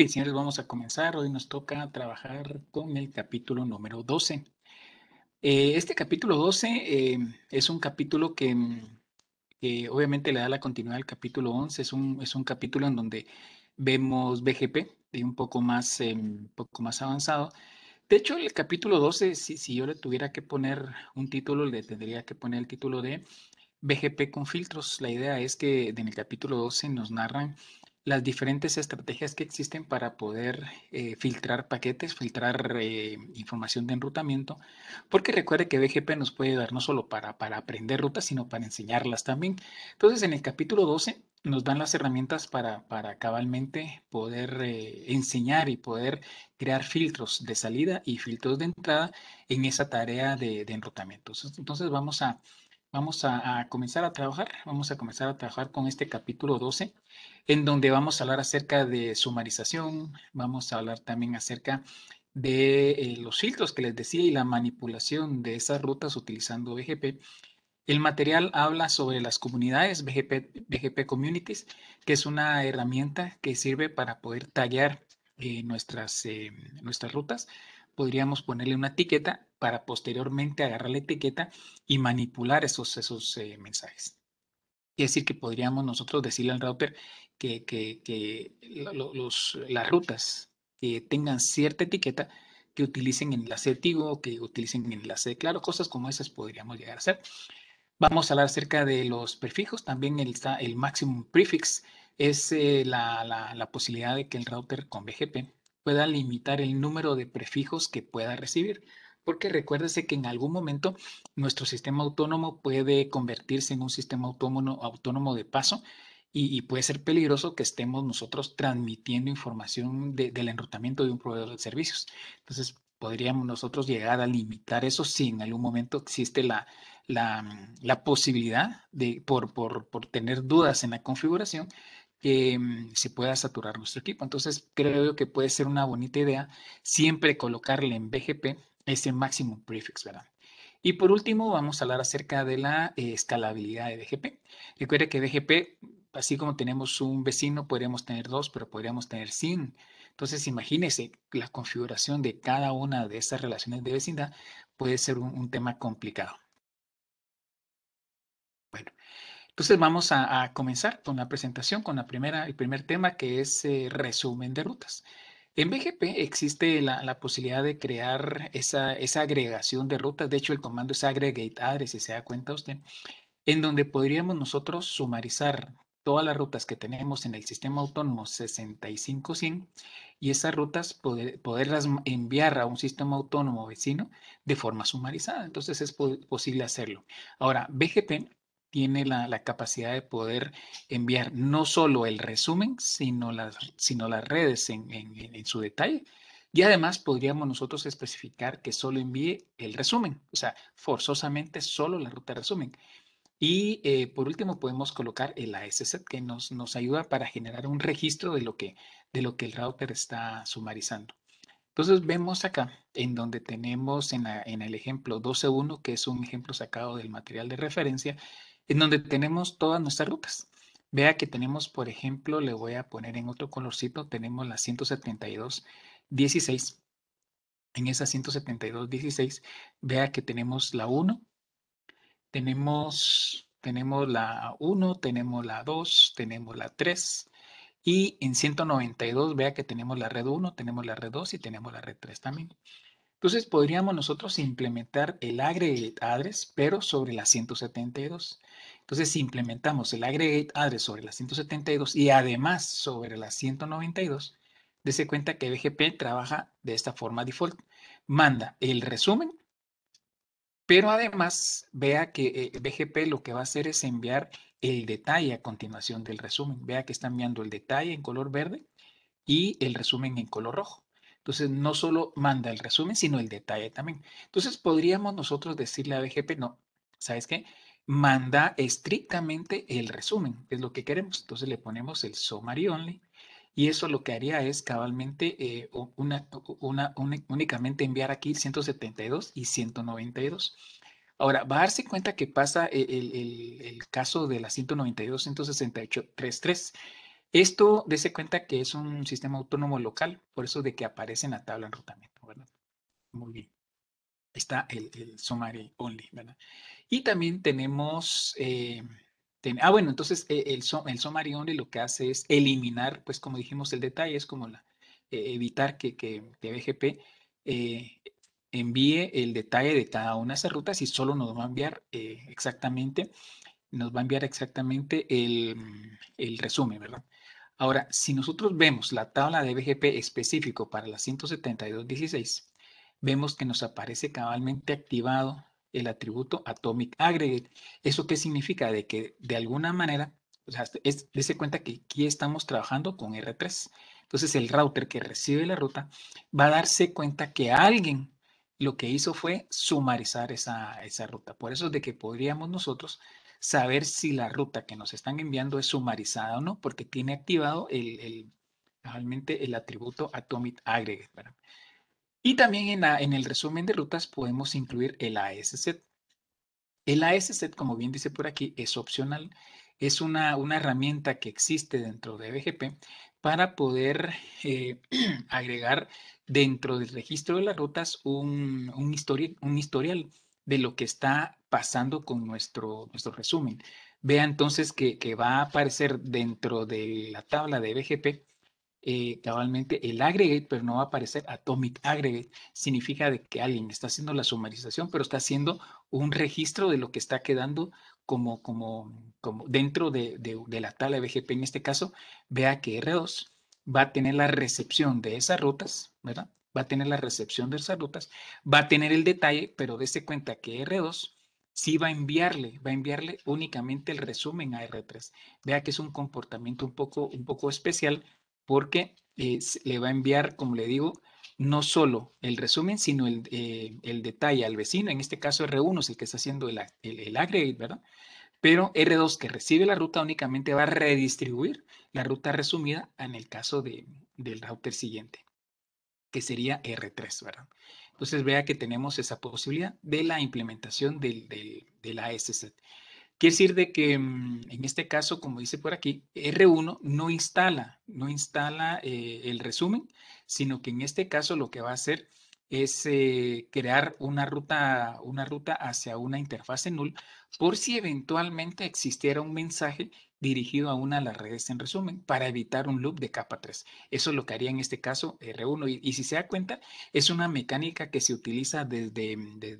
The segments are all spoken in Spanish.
bien, señores, vamos a comenzar. Hoy nos toca trabajar con el capítulo número 12. Eh, este capítulo 12 eh, es un capítulo que, obviamente le da la continuidad al capítulo 11. Es un, es un capítulo en donde vemos BGP de un poco más, eh, poco más avanzado. De hecho, el capítulo 12, si, si yo le tuviera que poner un título, le tendría que poner el título de BGP con filtros. La idea es que en el capítulo 12 nos narran las diferentes estrategias que existen para poder eh, filtrar paquetes, filtrar eh, información de enrutamiento, porque recuerde que BGP nos puede dar no solo para, para aprender rutas, sino para enseñarlas también. Entonces, en el capítulo 12 nos dan las herramientas para, para cabalmente poder eh, enseñar y poder crear filtros de salida y filtros de entrada en esa tarea de, de enrutamiento. entonces vamos a, Vamos a, comenzar a trabajar, vamos a comenzar a trabajar con este capítulo 12, en donde vamos a hablar acerca de sumarización, vamos a hablar también acerca de eh, los filtros que les decía y la manipulación de esas rutas utilizando BGP. El material habla sobre las comunidades BGP, BGP Communities, que es una herramienta que sirve para poder tallar eh, nuestras, eh, nuestras rutas podríamos ponerle una etiqueta para posteriormente agarrar la etiqueta y manipular esos, esos eh, mensajes. Es decir que podríamos nosotros decirle al router que, las rutas que tengan cierta etiqueta, que utilicen enlace tigo, que utilicen enlace claro, cosas como esas podríamos llegar a hacer. Vamos a hablar acerca de los prefijos, también el, el maximum prefix es eh, la, la posibilidad de que el router con BGP pueda limitar el número de prefijos que pueda recibir. Porque recuérdese que en algún momento nuestro sistema autónomo puede convertirse en un sistema autónomo, autónomo de paso y, puede ser peligroso que estemos nosotros transmitiendo información del enrutamiento de un proveedor de servicios. Entonces, podríamos nosotros llegar a limitar eso si en algún momento existe la, posibilidad de, por, por tener dudas en la configuración, que mm, se pueda saturar nuestro equipo. Entonces, creo que puede ser una bonita idea siempre colocarle en BGP ese máximo prefix, ¿verdad? Y por último, vamos a hablar acerca de la escalabilidad de BGP. Recuerde que BGP, así como tenemos un vecino, podríamos tener dos, pero podríamos tener 100. Entonces, imagínese la configuración de cada una de esas relaciones de vecindad puede ser un tema complicado. Bueno, entonces vamos a, comenzar con la presentación, con la primera, el primer tema que es eh, resumen de rutas. En BGP existe la, posibilidad de crear esa, agregación de rutas. De hecho, el comando es aggregate address, si se da cuenta usted, en donde podríamos nosotros sumarizar todas las rutas que tenemos en el sistema autónomo 6500 y esas rutas poderlas enviar a un sistema autónomo vecino de forma sumarizada. Entonces es posible hacerlo. Ahora, BGP tiene la, capacidad de poder enviar no solo el resumen, sino las, sino las redes en, en, su detalle. Y además podríamos nosotros especificar que solo envíe el resumen, o sea, forzosamente solo la ruta resumen. Y eh, por último podemos colocar el ASSET que nos, nos ayuda para generar un registro de lo, que, de lo que el router está sumarizando. Entonces vemos acá en donde tenemos en, la, en el ejemplo 12.1, que es un ejemplo sacado del material de referencia, en donde tenemos todas nuestras rutas. Vea que tenemos, por ejemplo, le voy a poner en otro colorcito, tenemos la 172.16. En esa 172.16, vea que tenemos la 1, tenemos, tenemos la 1, tenemos la 2, tenemos la 3. Y en 192, vea que tenemos la red 1, tenemos la red 2 y tenemos la red 3 también. Entonces podríamos nosotros implementar el aggregate address, pero sobre la 172. Entonces, si implementamos el aggregate address sobre la 172 y además sobre la 192, dese cuenta que BGP trabaja de esta forma default. Manda el resumen, pero además vea que eh, BGP lo que va a hacer es enviar el detalle a continuación del resumen. Vea que está enviando el detalle en color verde y el resumen en color rojo. Entonces, no solo manda el resumen, sino el detalle también. Entonces, podríamos nosotros decirle a BGP, no, ¿sabes qué? Manda estrictamente el resumen, es lo que queremos. Entonces, le ponemos el summary only. Y eso lo que haría es cabalmente eh, una, una, únicamente enviar aquí 172 y 192. Ahora, va a darse cuenta que pasa eh, el, el caso de la 192, 168, 33 esto, dése cuenta que es un sistema autónomo local, por eso de que aparece en la tabla en enrutamiento, ¿verdad? Muy bien. Está el, el Summary Only, ¿verdad? Y también tenemos... Eh, ah, bueno, entonces eh, el, el summary only lo que hace es eliminar, pues como dijimos, el detalle, es como eh, evitar que, que, BGP envíe el detalle de cada una de esas rutas y solo nos va a enviar exactamente, nos va a enviar exactamente el resumen, ¿verdad? Ahora, si nosotros vemos la tabla de BGP específico para la 172.16, vemos que nos aparece cabalmente activado el atributo Atomic Aggregate. ¿Eso qué significa? De que de alguna manera, o sea, es, dése cuenta que aquí estamos trabajando con R3. Entonces el router que recibe la ruta va a darse cuenta que alguien lo que hizo fue sumarizar esa, esa ruta. Por eso es de que podríamos nosotros saber si la ruta que nos están enviando es sumarizada o no, porque tiene activado el, el realmente el atributo Atomic Aggregate. Y también en, el resumen de rutas podemos incluir el ASZ. El ASSet, como bien dice por aquí, es opcional. Es una, herramienta que existe dentro de BGP para poder eh, agregar dentro del registro de las rutas un, un historial de lo que está pasando con nuestro, nuestro resumen. Vea entonces que, va a aparecer dentro de la tabla de BGP eh, el aggregate, pero no va a aparecer atomic aggregate. Significa de que alguien está haciendo la sumarización, pero está haciendo un registro de lo que está quedando como, como, como dentro de, de la tabla de BGP. En este caso, vea que R2 va a tener la recepción de esas rutas, ¿verdad? va a tener la recepción de esas rutas, va a tener el detalle, pero dése cuenta que R2 sí va a enviarle, va a enviarle únicamente el resumen a R3. Vea que es un comportamiento un poco, un poco especial porque eh, le va a enviar, como le digo, no solo el resumen, sino el, eh, detalle al vecino. En este caso R1 es el que está haciendo el, el, aggregate, ¿verdad? Pero R2 que recibe la ruta únicamente va a redistribuir la ruta resumida en el caso de, del router siguiente que sería R3, ¿verdad? Entonces vea que tenemos esa posibilidad de la implementación del, la del ASZ. Quiere decir de que mm, en este caso, como dice por aquí, R1 no instala, no instala eh, el resumen, sino que en este caso lo que va a hacer es eh, crear una ruta, una ruta hacia una interfase null por si eventualmente existiera un mensaje dirigido a una de las redes en resumen para evitar un loop de capa 3. Eso es lo que haría en este caso R1. Y, si se da cuenta, es una mecánica que se utiliza desde,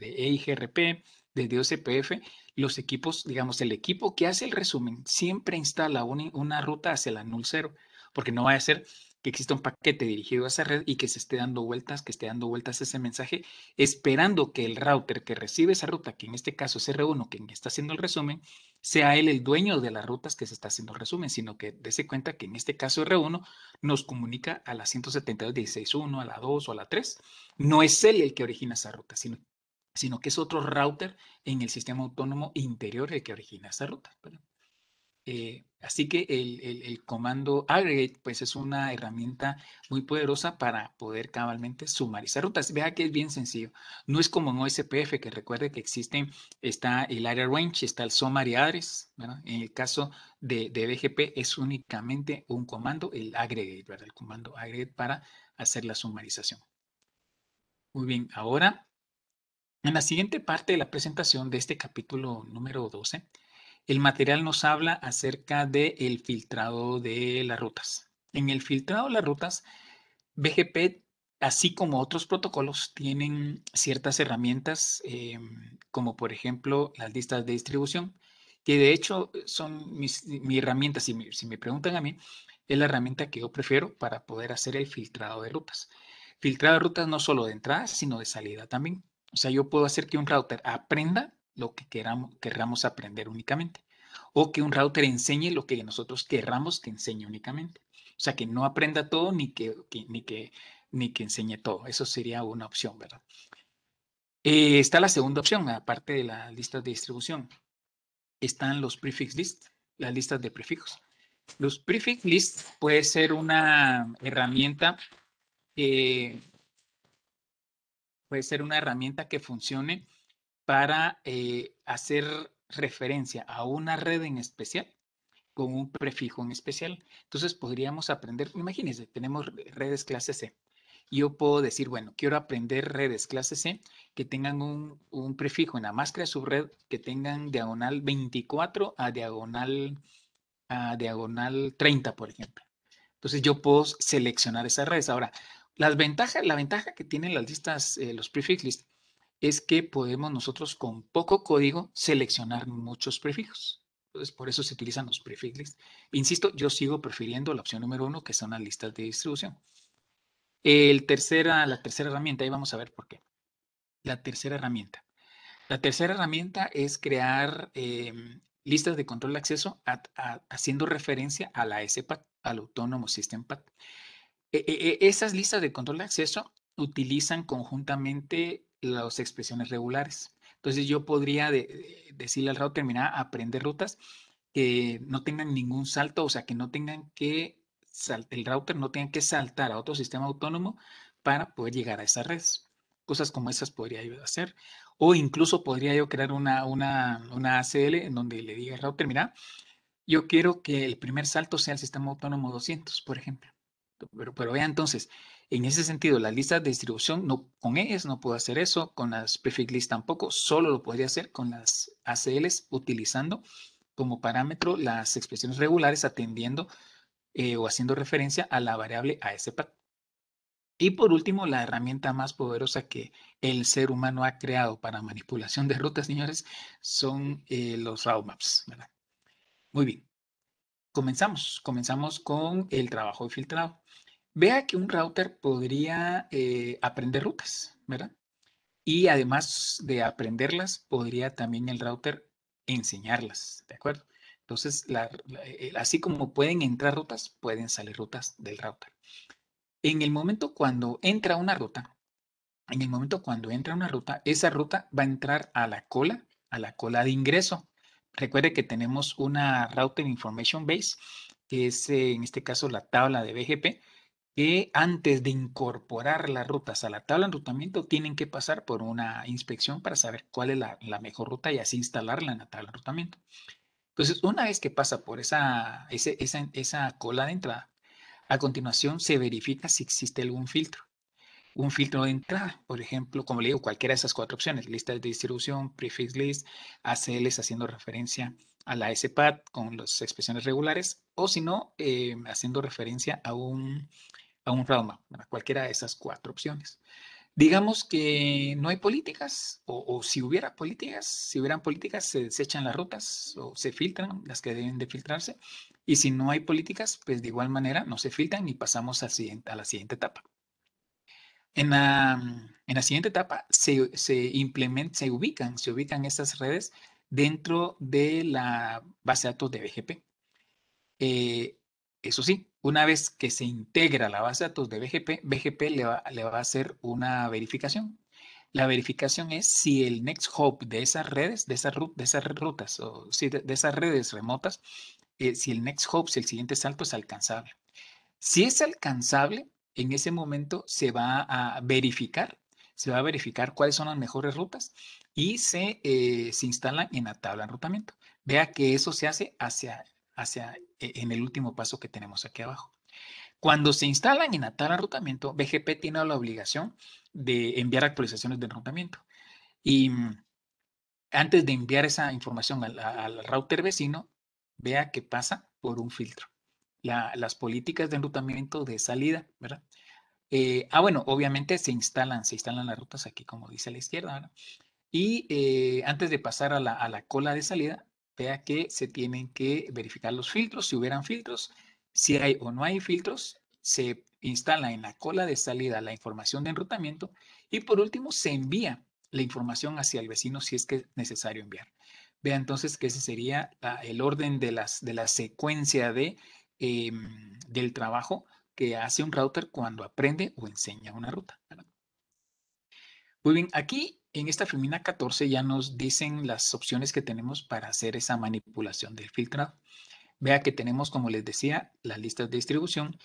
EIGRP, mm, desde e OCPF. Los equipos, digamos, el equipo que hace el resumen siempre instala una, una ruta hacia la null 0, porque no va a ser que exista un paquete dirigido a esa red y que se esté dando vueltas, que esté dando vueltas ese mensaje, esperando que el router que recibe esa ruta, que en este caso es R1, quien está haciendo el resumen, sea él el dueño de las rutas que se está haciendo el resumen, sino que dése cuenta que en este caso R1 nos comunica a la 172.16.1, a la 2 o a la 3. No es él el que origina esa ruta, sino que es otro router en el sistema autónomo interior el que origina esa ruta. Eh, así que el, comando aggregate pues es una herramienta muy poderosa para poder cabalmente sumarizar rutas. Vea que es bien sencillo. No es como en OSPF, que recuerde que existen, está el area range, está el summary address. En el caso de, de, BGP es únicamente un comando, el aggregate, ¿verdad? el comando aggregate para hacer la sumarización. Muy bien, ahora en la siguiente parte de la presentación de este capítulo número 12, el material nos habla acerca del el filtrado de las rutas. En el filtrado de las rutas, BGP, así como otros protocolos, tienen ciertas herramientas, eh, como por ejemplo las listas de distribución, que de hecho son mis, mi herramienta, si me, si me preguntan a mí, es la herramienta que yo prefiero para poder hacer el filtrado de rutas. Filtrado de rutas no solo de entrada, sino de salida también. O sea, yo puedo hacer que un router aprenda lo que queramos, querramos aprender únicamente. O que un router enseñe lo que nosotros querramos que enseñe únicamente. O sea, que no aprenda todo ni que, ni que, ni que enseñe todo. Eso sería una opción, ¿verdad? Eh, está la segunda opción, aparte de las listas de distribución. Están los prefix lists, las listas de prefijos. Los prefix lists puede ser una herramienta, puede ser una herramienta que funcione para eh, hacer referencia a una red en especial con un prefijo en especial. Entonces podríamos aprender, imagínense, tenemos redes clase C. Yo puedo decir, bueno, quiero aprender redes clase C que tengan un, prefijo en la máscara de su que tengan diagonal 24 a diagonal, a diagonal 30, por ejemplo. Entonces yo puedo seleccionar esas redes. Ahora, las ventajas, la ventaja que tienen las listas, eh, los prefix list, es que podemos nosotros con poco código seleccionar muchos prefijos. Entonces, por eso se utilizan los prefix Insisto, yo sigo prefiriendo la opción número uno, que son las listas de distribución. El tercera, la tercera herramienta, ahí vamos a ver por qué. La tercera herramienta. La tercera herramienta es crear em, listas de control de acceso haciendo referencia a la SPAT, al Autónomo System Pack. E, e, e, esas listas de control de acceso utilizan conjuntamente las expresiones regulares. Entonces yo podría eh, decirle al router, mira, aprende rutas que no tengan ningún salto, o sea, que no tengan que, el router no tenga que saltar a otro sistema autónomo para poder llegar a esas redes. Cosas como esas podría a hacer. O incluso podría yo crear una, una, una ACL en donde le diga al router, mira, yo quiero que el primer salto sea el sistema autónomo 200, por ejemplo. Pero, pero vea entonces, en ese sentido, las lista de distribución no, con ES no puedo hacer eso, con las prefix list tampoco, solo lo podría hacer con las ACLs utilizando como parámetro las expresiones regulares atendiendo eh, o haciendo referencia a la variable ASPAT. Y por último, la herramienta más poderosa que el ser humano ha creado para manipulación de rutas, señores, son eh, los roadmaps. maps. Muy bien, comenzamos. Comenzamos con el trabajo de filtrado vea que un router podría eh, aprender rutas, ¿verdad? Y además de aprenderlas, podría también el router enseñarlas, ¿de acuerdo? Entonces, eh, así como pueden entrar rutas, pueden salir rutas del router. En el momento cuando entra una ruta, en el momento cuando entra una ruta, esa ruta va a entrar a la cola, a la cola de ingreso. Recuerde que tenemos una Router Information Base, que es eh, en este caso la tabla de BGP, que antes de incorporar las rutas a la tabla de enrutamiento tienen que pasar por una inspección para saber cuál es la, mejor ruta y así instalarla en la tabla de enrutamiento. Entonces, una vez que pasa por esa, esa, esa cola de entrada, a continuación se verifica si existe algún filtro. Un filtro de entrada, por ejemplo, como le digo, cualquiera de esas cuatro opciones, listas de distribución, prefix list, ACLs haciendo referencia a la SPAT con las expresiones regulares o si no, eh, haciendo referencia a un, a un a cualquiera de esas cuatro opciones. Digamos que no hay políticas o, si hubiera políticas, si hubieran políticas se desechan las rutas o se filtran las que deben de filtrarse y si no hay políticas, pues de igual manera no se filtran y pasamos siguiente, a la siguiente etapa. En la, siguiente etapa se, se, se ubican, se ubican estas redes dentro de la base de datos de BGP. Eh, eso sí, una vez que se integra la base de datos de BGP, BGP le va, a hacer una verificación. La verificación es si el next hop de esas redes, de esas, de esas rutas, o de, esas redes remotas, eh, si el next hop, si el siguiente salto es alcanzable. Si es alcanzable, en ese momento se va a verificar, se va a verificar cuáles son las mejores rutas y se, eh, se instalan en la tabla de enrutamiento. Vea que eso se hace hacia, hacia, eh, en el último paso que tenemos aquí abajo. Cuando se instalan en la tabla de enrutamiento, BGP tiene la obligación de enviar actualizaciones de enrutamiento. Y mm, antes de enviar esa información al, al router vecino, vea que pasa por un filtro. las políticas de enrutamiento de salida, ¿verdad? Eh, ah, bueno, obviamente se instalan, se instalan las rutas aquí, como dice a la izquierda, ¿verdad? Y eh, antes de pasar a la, cola de salida, vea que se tienen que verificar los filtros, si hubieran filtros, si hay o no hay filtros, se instala en la cola de salida la información de enrutamiento y por último se envía la información hacia el vecino si es que es necesario enviar. Vea entonces que ese sería el orden de, las, de la secuencia de, em, del trabajo que hace un router cuando aprende o enseña una ruta. Muy pues bien, aquí en esta filmina 14 ya nos dicen las opciones que tenemos para hacer esa manipulación del filtrado. Vea que tenemos, como les decía, las listas de distribución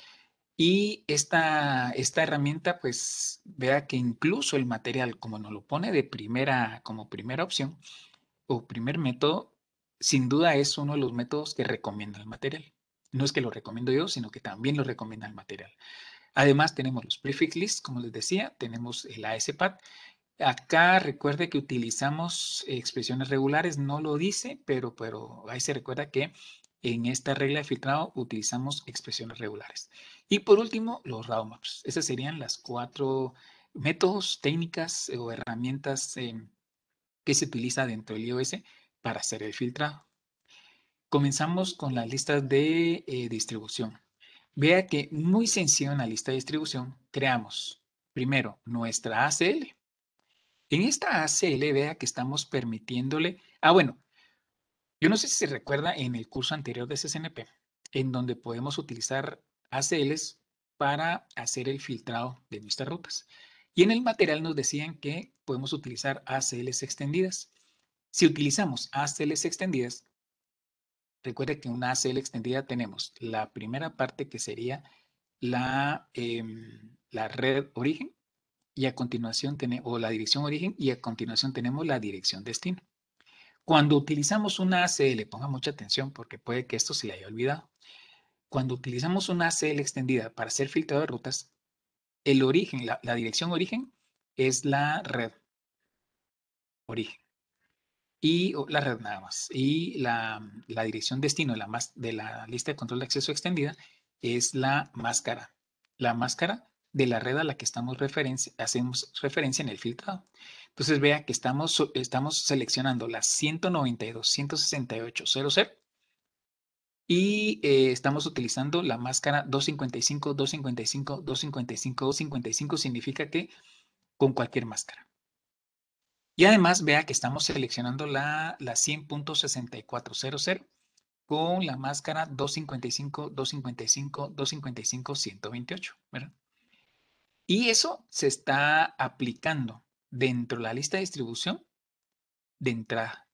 y esta, esta herramienta, pues vea que incluso el material, como nos lo pone de primera, como primera opción o primer método, sin duda es uno de los métodos que recomienda el material. No es que lo recomiendo yo, sino que también lo recomienda el material. Además, tenemos los prefix lists, como les decía, tenemos el ASPAT. Acá recuerde que utilizamos expresiones regulares, no lo dice, pero, pero ahí se recuerda que en esta regla de filtrado utilizamos expresiones regulares. Y por último, los round maps. Esas serían las cuatro métodos, técnicas o herramientas em, que se utiliza dentro del iOS para hacer el filtrado. Comenzamos con las listas de eh, distribución. Vea que muy sencillo en la lista de distribución creamos primero nuestra ACL. En esta ACL vea que estamos permitiéndole, ah bueno, yo no sé si se recuerda en el curso anterior de CCNP, en donde podemos utilizar ACLs para hacer el filtrado de nuestras rutas. Y en el material nos decían que podemos utilizar ACLs extendidas. Si utilizamos ACLs extendidas, Recuerde que una ACL extendida tenemos la primera parte que sería la, em, la red origen y a continuación tiene o la dirección origen y a continuación tenemos la dirección destino. Cuando utilizamos una ACL, ponga mucha atención porque puede que esto se le haya olvidado. Cuando utilizamos una ACL extendida para hacer filtrado de rutas, el origen, la dirección origen es la red origen y la red nada más. Y la, dirección destino de la, más, de la lista de control de acceso extendida es la máscara. La máscara de la red a la que estamos referencia, hacemos referencia en el filtrado. Entonces vea que estamos, estamos seleccionando la 192.168.00 y eh, estamos utilizando la máscara 255, 255, 255, 255 significa que con cualquier máscara. Y además vea que estamos seleccionando la, la 100.6400 con la máscara 255, 128, Y eso se está aplicando dentro de la lista de distribución de entrada.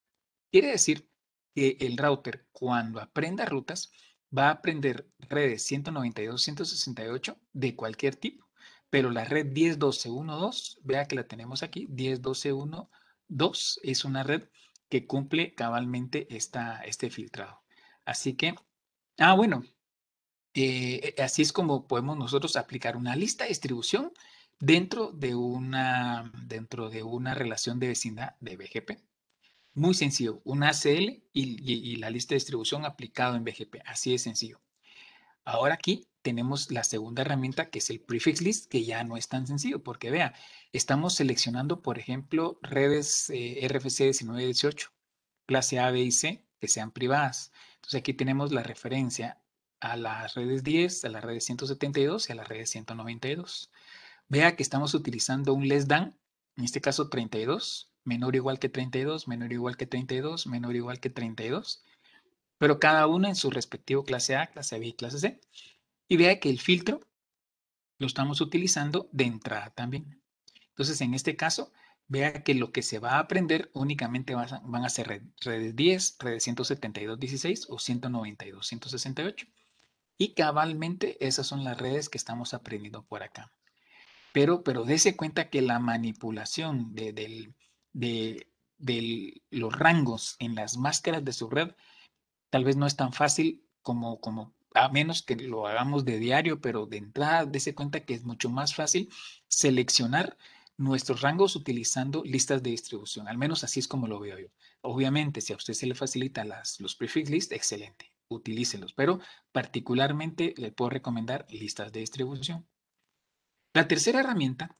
Quiere decir que el router, cuando aprenda rutas, va a aprender redes 192, 168 de cualquier tipo. Pero la red 101212, vea que la tenemos aquí, 101212 es una red que cumple cabalmente este filtrado. Así que, ah, bueno, eh, eh, así es como podemos nosotros aplicar una lista de distribución dentro de una, dentro de una relación de vecindad de BGP. Muy sencillo, un ACL y, la lista de distribución aplicado en BGP, así de sencillo. Ahora aquí tenemos la segunda herramienta que es el prefix list, que ya no es tan sencillo, porque vea, estamos seleccionando, por ejemplo, redes eh, RFC 1918, clase A, B y C, que sean privadas. Entonces aquí tenemos la referencia a las redes 10, a las redes 172 y a las redes 192. Vea que estamos utilizando un less than, en este caso 32, menor o igual que 32, menor o igual que 32, menor o igual que 32, pero cada una en su respectivo clase A, clase B y clase C. Y vea que el filtro lo estamos utilizando de entrada también. Entonces, en este caso, vea que lo que se va a aprender únicamente van a ser redes 10, redes 172, 16 o 192, 168. Y cabalmente esas son las redes que estamos aprendiendo por acá. Pero, pero dése cuenta que la manipulación de, los rangos en las máscaras de su red tal vez no es tan fácil como, como a menos que lo hagamos de diario, pero de entrada, dése cuenta que es mucho más fácil seleccionar nuestros rangos utilizando listas de distribución. Al menos así es como lo veo yo. Obviamente, si a usted se le facilita las, los prefix list, excelente, utilícelos, pero particularmente le puedo recomendar listas de distribución. La tercera herramienta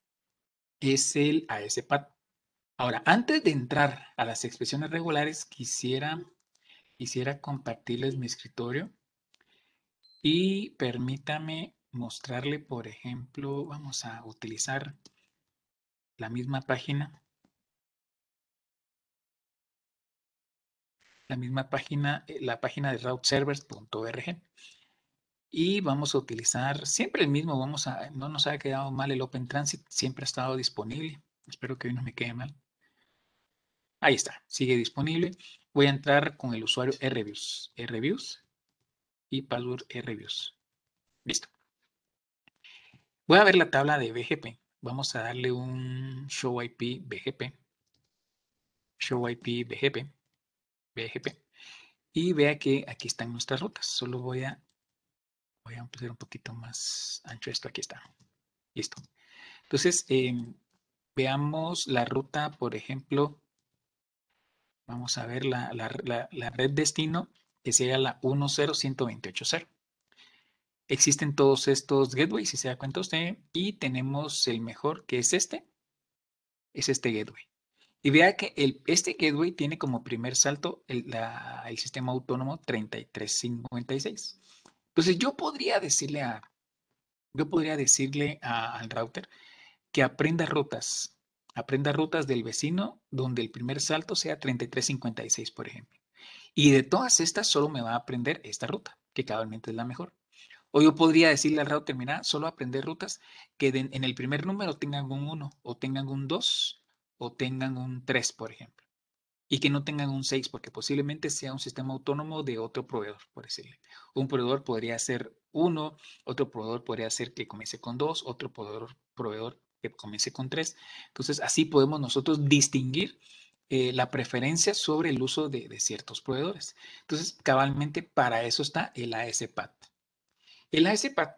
es el ASPAT. Ahora, antes de entrar a las expresiones regulares, quisiera, quisiera compartirles mi escritorio y permítame mostrarle, por ejemplo, vamos a utilizar la misma página. La misma página, eh, la página de routeservers.org. Y vamos a utilizar siempre el mismo, vamos a, no nos ha quedado mal el Open Transit, siempre ha estado disponible. Espero que hoy no me quede mal. Ahí está, sigue disponible. Voy a entrar con el usuario reviews. RViews y password reviews. Listo. Voy a ver la tabla de BGP. Vamos a darle un show IP BGP. Show IP BGP. BGP. Y vea que aquí están nuestras rutas. Solo voy a, voy a poner un poquito más ancho esto. Aquí está. Listo. Entonces, em, veamos la ruta, por ejemplo. Vamos a ver la red destino que sería la 101280. Existen todos estos gateways, si se da cuenta usted, y tenemos el mejor, que es este. Es este gateway. Y vea que el, este gateway tiene como primer salto el, sistema autónomo 3356. Entonces yo podría decirle a, yo podría decirle al router que aprenda rutas, aprenda rutas del vecino donde el primer salto sea 3356, por ejemplo. Y de todas estas, solo me va a aprender esta ruta, que cabalmente es la mejor. O yo podría decirle al router, mira, solo aprender rutas que en el primer número tengan un 1 o tengan un 2 o tengan un 3, por ejemplo. Y que no tengan un 6 porque posiblemente sea un sistema autónomo de otro proveedor, por decirle. Un proveedor podría ser 1, otro proveedor podría ser que comience con 2, otro proveedor, proveedor que comience con 3. Entonces, así podemos nosotros distinguir eh, la preferencia sobre el uso de, ciertos proveedores. Entonces, cabalmente para eso está el ASPAT. El ASPAT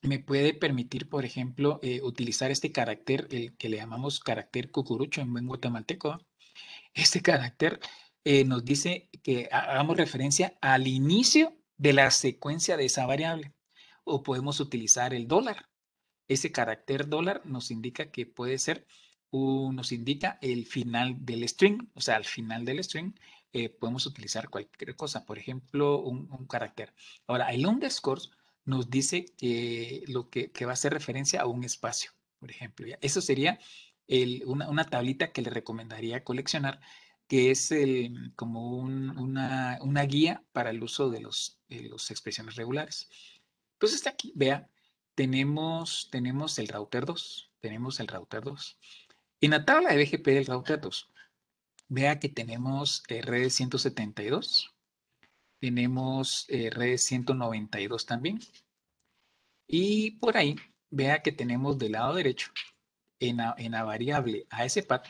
me puede permitir, por ejemplo, eh, utilizar este carácter, el que le llamamos carácter cucurucho en buen guatemalteco. Este carácter eh, nos dice que hagamos referencia al inicio de la secuencia de esa variable. O podemos utilizar el dólar. Ese carácter dólar nos indica que puede ser nos indica el final del string, o sea, al final del string eh, podemos utilizar cualquier cosa, por ejemplo, un, carácter. Ahora, el underscore nos dice que lo que, va a hacer referencia a un espacio, por ejemplo. Eso sería una, tablita que le recomendaría coleccionar, que es como una, guía para el uso de las los expresiones regulares. Entonces, aquí, vea, tenemos, tenemos el router 2, tenemos el router 2. En la tabla de BGP del GAUTEA2, vea que tenemos eh, redes 172, tenemos eh, redes 192 también, y por ahí vea que tenemos del lado derecho, en la, en la variable ASPAT,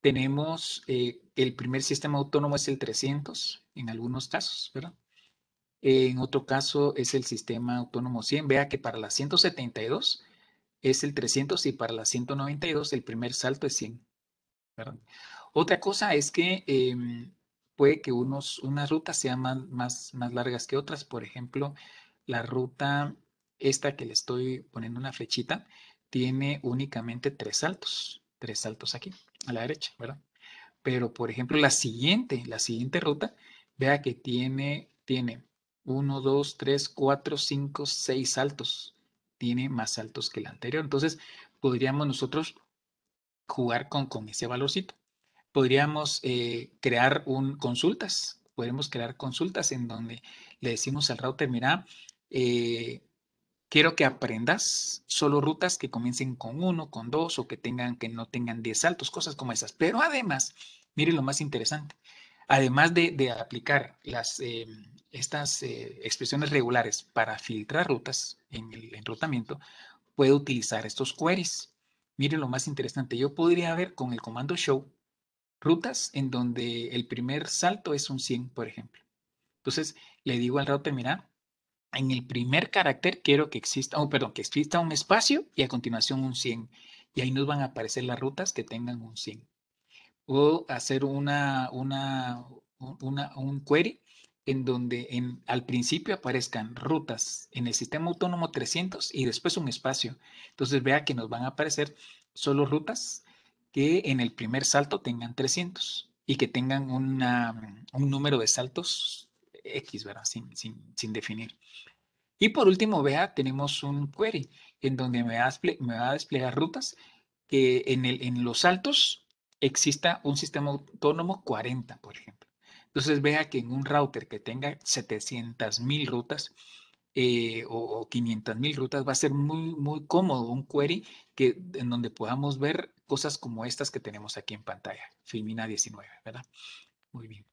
tenemos eh, el primer sistema autónomo es el 300, en algunos casos, ¿verdad? En otro caso es el sistema autónomo 100. Vea que para las 172 es el 300 y para la 192 el primer salto es 100. Otra cosa es que em, puede que unos, unas rutas sean más, más, largas que otras. Por ejemplo, la ruta esta que le estoy poniendo una flechita tiene únicamente tres saltos. Tres saltos aquí, a la derecha, Pero, por ejemplo, la siguiente, la siguiente ruta, vea que tiene, tiene 1, 2, 3, 4, 5, 6 saltos tiene más altos que el anterior. Entonces, podríamos nosotros jugar con, con ese valorcito. Podríamos eh, crear un consultas, podemos crear consultas en donde le decimos al router, mira, eh, quiero que aprendas solo rutas que comiencen con uno, con dos o que tengan, que no tengan 10 saltos, cosas como esas. Pero además, miren lo más interesante, además de, de aplicar las, em, estas eh, expresiones regulares para filtrar rutas en el enrutamiento, puedo utilizar estos queries. Miren lo más interesante, yo podría ver con el comando show rutas en donde el primer salto es un 100, por ejemplo. Entonces, le digo al router, mira, en el primer carácter quiero que exista, oh, perdón, que exista un espacio y a continuación un 100. Y ahí nos van a aparecer las rutas que tengan un 100. Puedo hacer una, una, una, un query en donde en, al principio aparezcan rutas en el sistema autónomo 300 y después un espacio. Entonces vea que nos van a aparecer solo rutas que en el primer salto tengan 300 y que tengan un número de saltos X, ¿verdad? Sin, definir. Y por último, vea, tenemos un query en donde me va a, me va a desplegar rutas que en, el, en los saltos exista un sistema autónomo 40, por ejemplo. Entonces vea que en un router que tenga 700.000 rutas eh, o, o 500.000 rutas va a ser muy, muy cómodo un query que, en donde podamos ver cosas como estas que tenemos aquí en pantalla, Filmina 19, ¿verdad? Muy bien.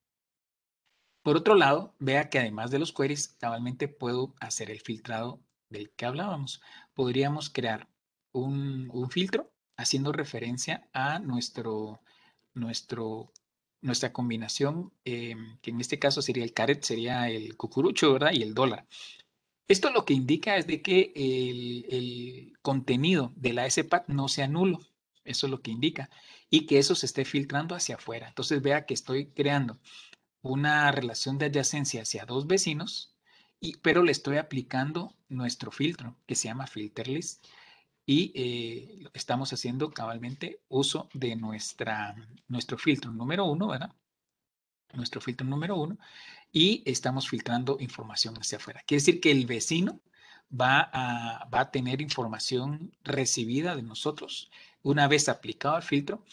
Por otro lado, vea que además de los queries, cabalmente puedo hacer el filtrado del que hablábamos. Podríamos crear un, un filtro haciendo referencia a nuestro, nuestro nuestra combinación, eh, que en este caso sería el caret, sería el cucurucho, ¿verdad? Y el dólar. Esto lo que indica es de que el, contenido de la SPAT no sea nulo. Eso es lo que indica. Y que eso se esté filtrando hacia afuera. Entonces vea que estoy creando una relación de adyacencia hacia dos vecinos, y, pero le estoy aplicando nuestro filtro, que se llama filter y eh, estamos haciendo cabalmente uso de nuestra, nuestro filtro número uno, ¿verdad? Nuestro filtro número uno y estamos filtrando información hacia afuera. Quiere decir que el vecino va a, tener información recibida de nosotros una vez aplicado el filtro.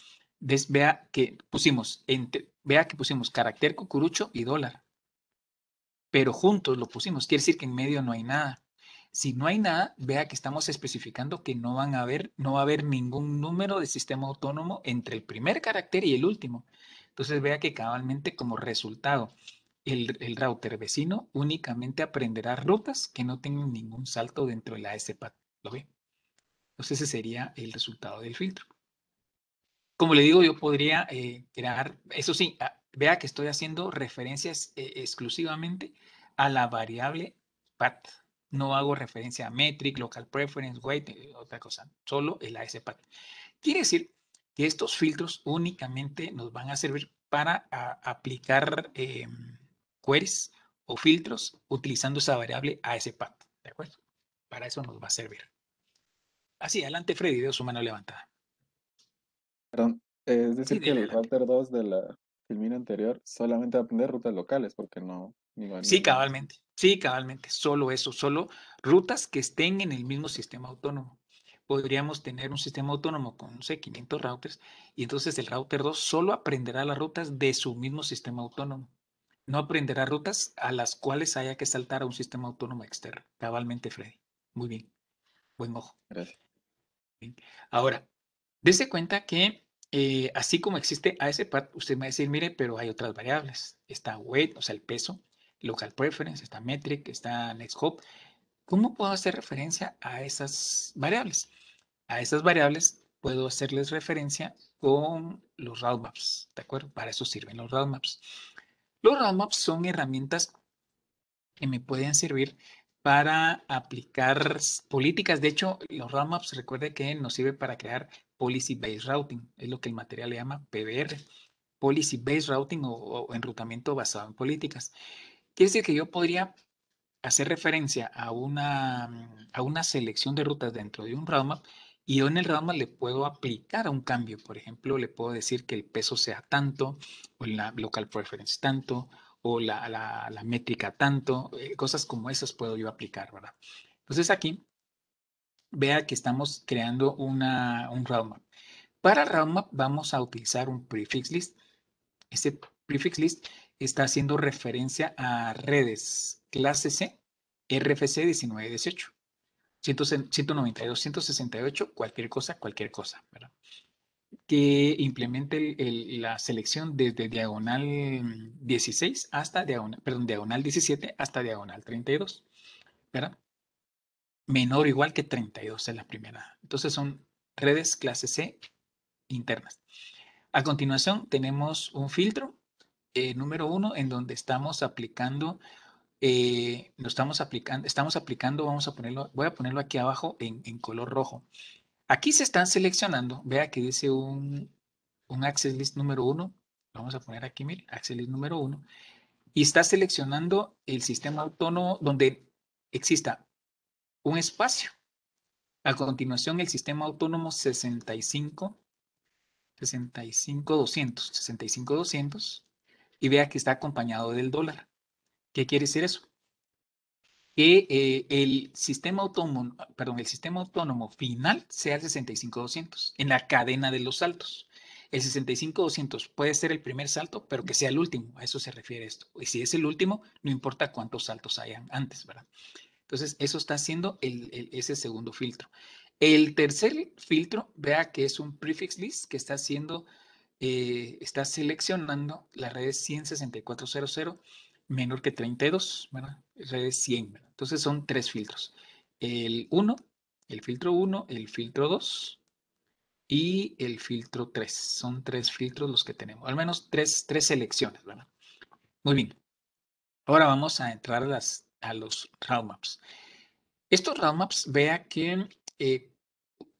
vea que pusimos entre vea que pusimos carácter cucurucho y dólar, pero juntos lo pusimos. Quiere decir que en medio no hay nada si no hay nada, vea que estamos especificando que no van a haber, no va a haber ningún número de sistema autónomo entre el primer carácter y el último. Entonces vea que cabalmente como resultado, el, router vecino únicamente aprenderá rutas que no tengan ningún salto dentro de la SPAT. ¿Lo ve? Entonces ese sería el resultado del filtro. Como le digo, yo podría eh, crear, eso sí, ah, vea que estoy haciendo referencias eh, exclusivamente a la variable PAT no hago referencia a metric, local preference, weight, eh, otra cosa, solo el ASPAT. Quiere decir que estos filtros únicamente nos van a servir para ah, aplicar em, queries o filtros utilizando esa variable ASPAC, ¿de acuerdo? Para eso nos va a servir. Así, adelante Freddy, de su mano levantada. Perdón, es decir que el router 2 de la anterior solamente va a aprender rutas locales porque no... sí, cabalmente. Sí, cabalmente, solo eso, solo rutas que estén en el mismo sistema autónomo. Podríamos tener un sistema autónomo con, no sé, 500 routers y entonces el router 2 solo aprenderá las rutas de su mismo sistema autónomo. No aprenderá rutas a las cuales haya que saltar a un sistema autónomo externo. Cabalmente, Freddy. Muy bien. Buen ojo. Gracias. Ahora, dése cuenta que eh, así como existe ASPAT, usted me va a decir, mire, pero hay otras variables. Está weight, o sea, el peso Local Preference, está Metric, está hop. ¿Cómo puedo hacer referencia a esas variables? A esas variables puedo hacerles referencia con los maps, ¿de acuerdo? Para eso sirven los maps. Los maps son herramientas que me pueden servir para aplicar políticas. De hecho, los maps, recuerde que nos sirve para crear Policy Based Routing, es lo que el material le llama PBR, Policy Based Routing o enrutamiento basado en políticas. Quiere decir que yo podría hacer referencia a una, mm, a una selección de rutas dentro de un roadmap y yo en el roadmap le puedo aplicar a un cambio. Por ejemplo, le puedo decir que el peso sea tanto, o la local preference tanto, o la, métrica tanto, eh, cosas como esas puedo yo aplicar, ¿verdad? Entonces aquí, vea que estamos creando un roadmap. Para roadmap vamos a utilizar un prefix list. Este prefix list está haciendo referencia a redes clase C, RFC 1918. 192, 168, cualquier cosa, cualquier cosa, ¿verdad? Que implemente la selección desde diagonal 16 hasta diagonal, perdón, diagonal 17 hasta diagonal 32, ¿verdad? Menor o igual que 32 en la primera. Entonces son redes clase C internas. A continuación tenemos un filtro eh, número uno, en donde estamos aplicando, eh, estamos aplicando, estamos aplicando, vamos a ponerlo, voy a ponerlo aquí abajo en, color rojo. Aquí se están seleccionando, vea que dice un, un access list número uno, vamos a poner aquí, mire, access list número uno, y está seleccionando el sistema autónomo donde exista un espacio. A continuación, el sistema autónomo 65, 65, 200, 65, 200, y vea que está acompañado del dólar. ¿Qué quiere decir eso? Que eh, el, sistema autónomo, perdón, el sistema autónomo final sea el 65200 en la cadena de los saltos. El 65200 puede ser el primer salto, pero que sea el último. A eso se refiere esto. Y si es el último, no importa cuántos saltos hayan antes, ¿verdad? Entonces, eso está haciendo el, ese segundo filtro. El tercer filtro, vea que es un prefix list que está haciendo eh, está seleccionando las redes 164.0.0 menor que 32, ¿verdad? Red 100, Entonces son tres filtros. El 1, el filtro 1, el filtro 2 y el filtro 3. Son tres filtros los que tenemos, al menos tres, tres selecciones, ¿verdad? Muy bien. Ahora vamos a entrar a, las, a los roadmaps. Estos maps vea que eh,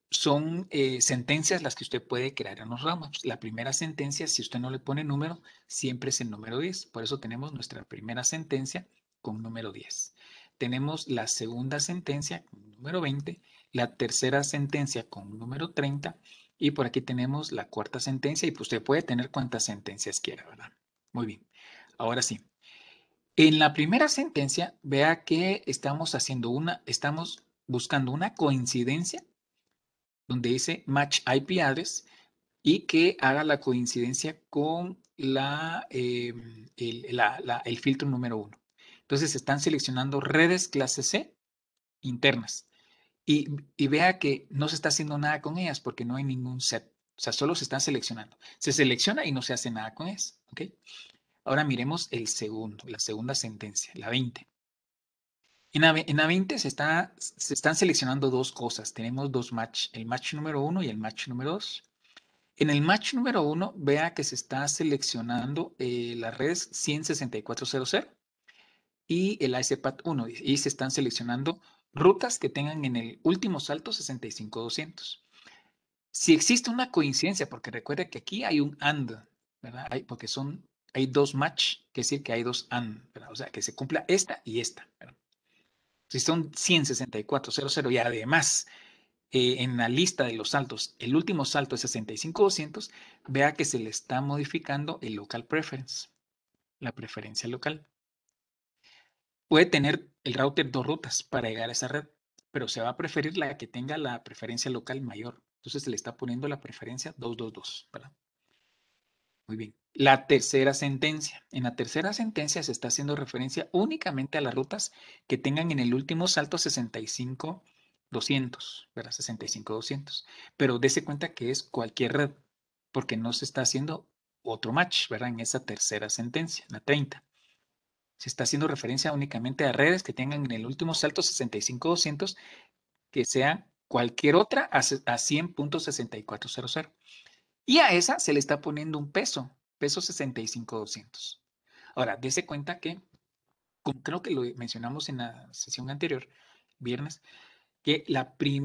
son eh, sentencias las que usted puede crear en los ramos. La primera sentencia, si usted no le pone número, siempre es el número 10. Por eso tenemos nuestra primera sentencia con número 10. Tenemos la segunda sentencia con número 20, la tercera sentencia con número 30 y por aquí tenemos la cuarta sentencia y pues usted puede tener cuantas sentencias quiera, ¿verdad? Muy bien. Ahora sí. En la primera sentencia, vea que estamos haciendo una, estamos buscando una coincidencia donde dice match IP address y que haga la coincidencia con la, eh, el, filtro número uno Entonces están seleccionando redes clase C internas y, vea que no se está haciendo nada con ellas porque no hay ningún set. O sea, solo se están seleccionando. Se selecciona y no se hace nada con eso. Ahora miremos el segundo, la segunda sentencia, la 20. En, A20 se, están seleccionando dos cosas. Tenemos dos match, el match número uno y el match número dos. En el match número uno, vea que se está seleccionando eh, la las redes 16400 y el ICPAT 1. Y se están seleccionando rutas que tengan en el último salto 65200. Si existe una coincidencia, porque recuerde que aquí hay un AND, ¿verdad? Hay, porque son, hay dos match, quiere decir que hay dos AND, O sea, que se cumpla esta y esta, ¿verdad? son 164.00 y además eh, en la lista de los saltos, el último salto es 65.200, vea que se le está modificando el local preference, la preferencia local. Puede tener el router dos rutas para llegar a esa red, pero se va a preferir la que tenga la preferencia local mayor. Entonces se le está poniendo la preferencia 222, ¿verdad? Muy bien. La tercera sentencia. En la tercera sentencia se está haciendo referencia únicamente a las rutas que tengan en el último salto 65 200, ¿verdad? 65 200. Pero dése cuenta que es cualquier red, porque no se está haciendo otro match, ¿verdad? En esa tercera sentencia, la 30. Se está haciendo referencia únicamente a redes que tengan en el último salto 65 200, que sea cualquier otra a, a 100.6400. Y a esa se le está poniendo un peso, peso 65,200. Ahora, dése cuenta que, como creo que lo mencionamos en la sesión anterior, viernes, que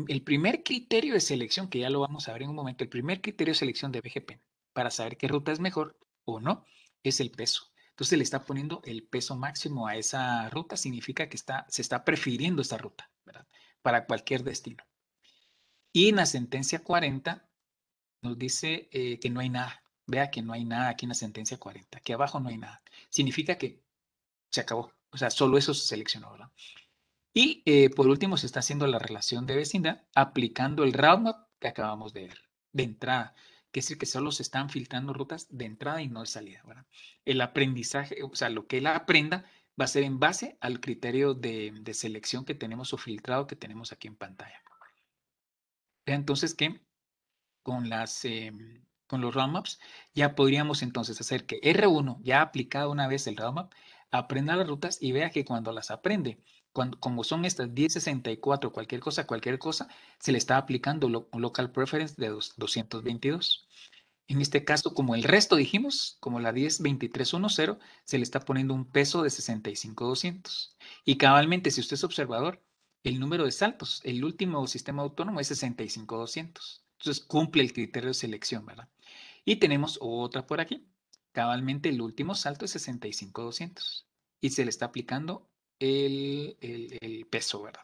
el primer criterio de selección, que ya lo vamos a ver en un momento, el primer criterio de selección de BGP para saber qué ruta es mejor o no, es el peso. Entonces le está poniendo el peso máximo a esa ruta, significa que está, se está prefiriendo esta ruta, ¿verdad? Para cualquier destino. Y en la sentencia 40 nos dice eh, que no hay nada. Vea que no hay nada aquí en la sentencia 40, que abajo no hay nada. Significa que se acabó. O sea, solo eso se seleccionó, ¿verdad? Y eh, por último, se está haciendo la relación de vecindad aplicando el roadmap que acabamos de ver, de entrada. Que es decir, que solo se están filtrando rutas de entrada y no de salida, ¿verdad? El aprendizaje, o sea, lo que él aprenda va a ser en base al criterio de, de selección que tenemos o filtrado que tenemos aquí en pantalla. Vea entonces que con, las, em, con los roadmaps, ya podríamos entonces hacer que R1, ya aplicado una vez el roadmap, aprenda las rutas y vea que cuando las aprende, cuando, como son estas 1064, cualquier cosa, cualquier cosa, se le está aplicando un local preference de 222. En este caso, como el resto dijimos, como la 102310, se le está poniendo un peso de 65200. Y cabalmente, si usted es observador, el número de saltos, el último sistema autónomo es 65200. Entonces cumple el criterio de selección, ¿verdad? Y tenemos otra por aquí. Cabalmente el último salto es 65,200 y se le está aplicando el, peso, ¿verdad?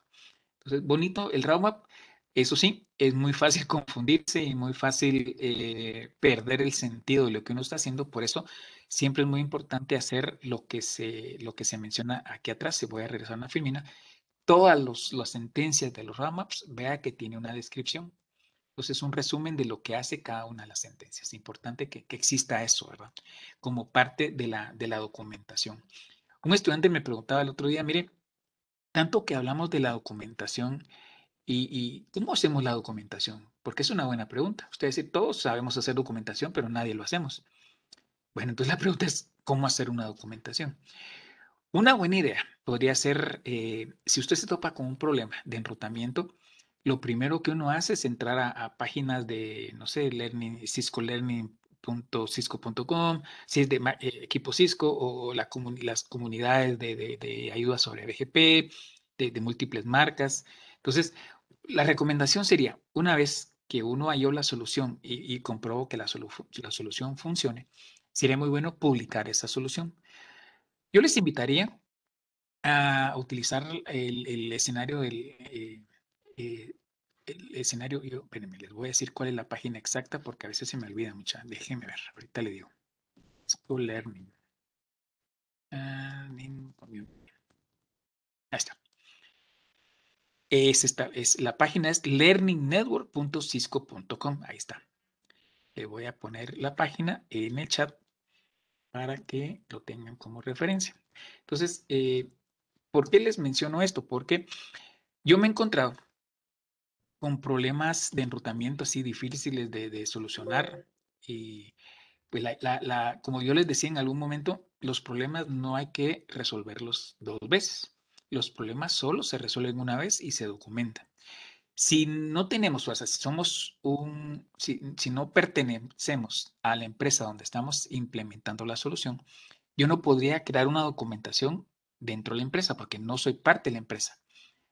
Entonces, bonito el roadmap. Eso sí, es muy fácil confundirse y muy fácil eh, perder el sentido de lo que uno está haciendo. Por eso siempre es muy importante hacer lo que se, lo que se menciona aquí atrás. Se voy a regresar a una filmina. Todas las sentencias de los roadmaps, vea que tiene una descripción. Entonces, un resumen de lo que hace cada una de las sentencias. Es importante que, exista eso, ¿verdad? Como parte de la, de la documentación. Un estudiante me preguntaba el otro día, mire, tanto que hablamos de la documentación y, y ¿cómo hacemos la documentación? Porque es una buena pregunta. Ustedes dice, todos sabemos hacer documentación, pero nadie lo hacemos. Bueno, entonces la pregunta es, ¿cómo hacer una documentación? Una buena idea podría ser, eh, si usted se topa con un problema de enrutamiento, lo primero que uno hace es entrar a, páginas de, no sé, learning, Cisco si es de eh, equipo Cisco o las comunidades de, ayuda sobre BGP, de, múltiples marcas. Entonces, la recomendación sería, una vez que uno halló la solución y, comprobó que la, la, solución funcione, sería muy bueno publicar esa solución. Yo les invitaría a utilizar el, escenario del, eh, eh, el escenario, yo, espérenme, les voy a decir cuál es la página exacta porque a veces se me olvida mucha. Déjenme ver, ahorita le digo. School Learning. Ah, ahí está. Es esta, es, la página es learningnetwork.cisco.com. Ahí está. Le voy a poner la página en el chat para que lo tengan como referencia. Entonces, eh, ¿por qué les menciono esto? Porque yo me he encontrado problemas de enrutamiento así difíciles de, solucionar. Y pues la, la, como yo les decía en algún momento, los problemas no hay que resolverlos dos veces. Los problemas solo se resuelven una vez y se documentan. Si no tenemos, o sea, si somos un, si, si no pertenecemos a la empresa donde estamos implementando la solución, yo no podría crear una documentación dentro de la empresa porque no soy parte de la empresa.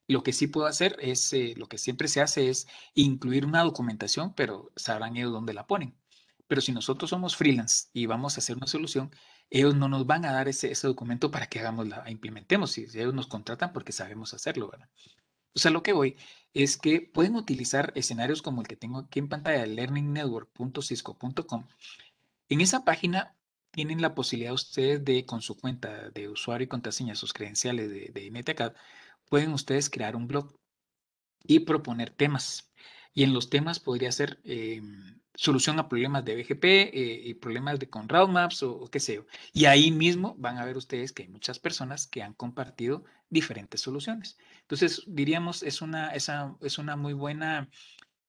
Lo que sí puedo hacer es, eh, lo que siempre se hace es incluir una documentación, pero sabrán ellos dónde la ponen. Pero si nosotros somos freelance y vamos a hacer una solución, ellos no nos van a dar ese, documento para que hagamos la implementemos. Si ellos nos contratan porque sabemos hacerlo, O sea, lo que voy es que pueden utilizar escenarios como el que tengo aquí en pantalla, learningnetwork.cisco.com. En esa página tienen la posibilidad ustedes de, con su cuenta de usuario y contraseña, sus credenciales de, de pueden ustedes crear un blog y proponer temas. Y en los temas podría ser eh, solución a problemas de BGP eh, y problemas de, con roadmaps maps o, qué sé Y ahí mismo van a ver ustedes que hay muchas personas que han compartido diferentes soluciones. Entonces, diríamos, es una, esa, es una muy buena,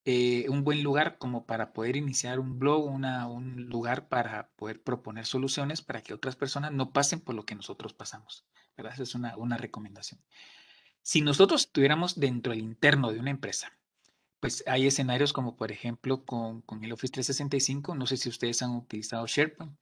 eh, un buen lugar como para poder iniciar un blog, una, un lugar para poder proponer soluciones para que otras personas no pasen por lo que nosotros pasamos. ¿verdad? es una, una recomendación. Si nosotros estuviéramos dentro del interno de una empresa, pues hay escenarios como por ejemplo con, el Office 365, no sé si ustedes han utilizado SharePoint.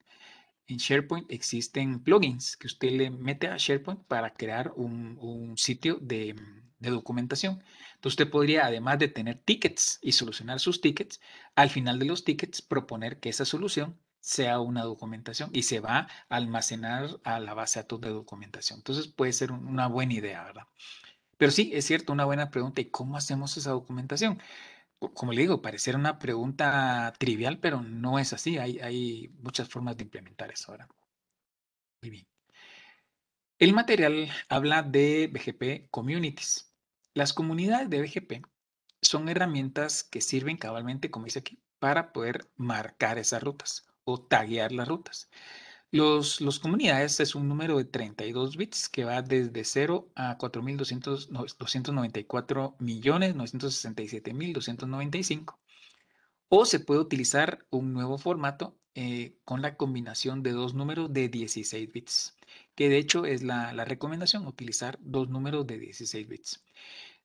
En SharePoint existen plugins que usted le mete a SharePoint para crear un, sitio de, de, documentación. Entonces usted podría, además de tener tickets y solucionar sus tickets, al final de los tickets proponer que esa solución sea una documentación y se va a almacenar a la base de datos de documentación. Entonces puede ser una buena idea, ¿verdad? Pero sí, es cierto, una buena pregunta. ¿Y cómo hacemos esa documentación? Como le digo, parecerá una pregunta trivial, pero no es así. Hay, hay muchas formas de implementar eso ahora. Muy bien. El material habla de BGP Communities. Las comunidades de BGP son herramientas que sirven cabalmente, como dice aquí, para poder marcar esas rutas o taguear las rutas. Los, los comunidades es un número de 32 bits que va desde 0 a 4294.967.295 O se puede utilizar un nuevo formato eh, con la combinación de dos números de 16 bits, que de hecho es la, recomendación, utilizar dos números de 16 bits.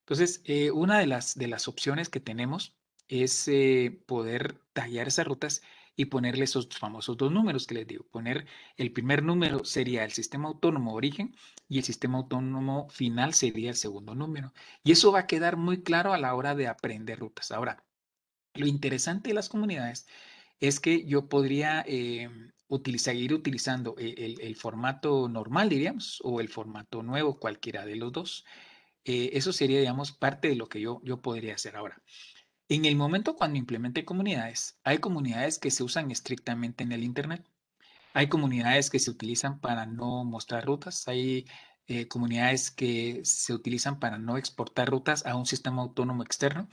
Entonces, eh, una de las, de las opciones que tenemos es eh, poder tallar esas rutas y ponerle esos famosos dos números que les digo. Poner el primer número sería el sistema autónomo origen y el sistema autónomo final sería el segundo número. Y eso va a quedar muy claro a la hora de aprender rutas. Ahora, lo interesante de las comunidades es que yo podría eh, utilizar, ir utilizando eh, el, formato normal, diríamos, o el formato nuevo, cualquiera de los dos. Eh, eso sería, digamos, parte de lo que yo, yo podría hacer ahora. En el momento cuando implemente comunidades, hay comunidades que se usan estrictamente en el Internet. Hay comunidades que se utilizan para no mostrar rutas, hay eh, comunidades que se utilizan para no exportar rutas a un sistema autónomo externo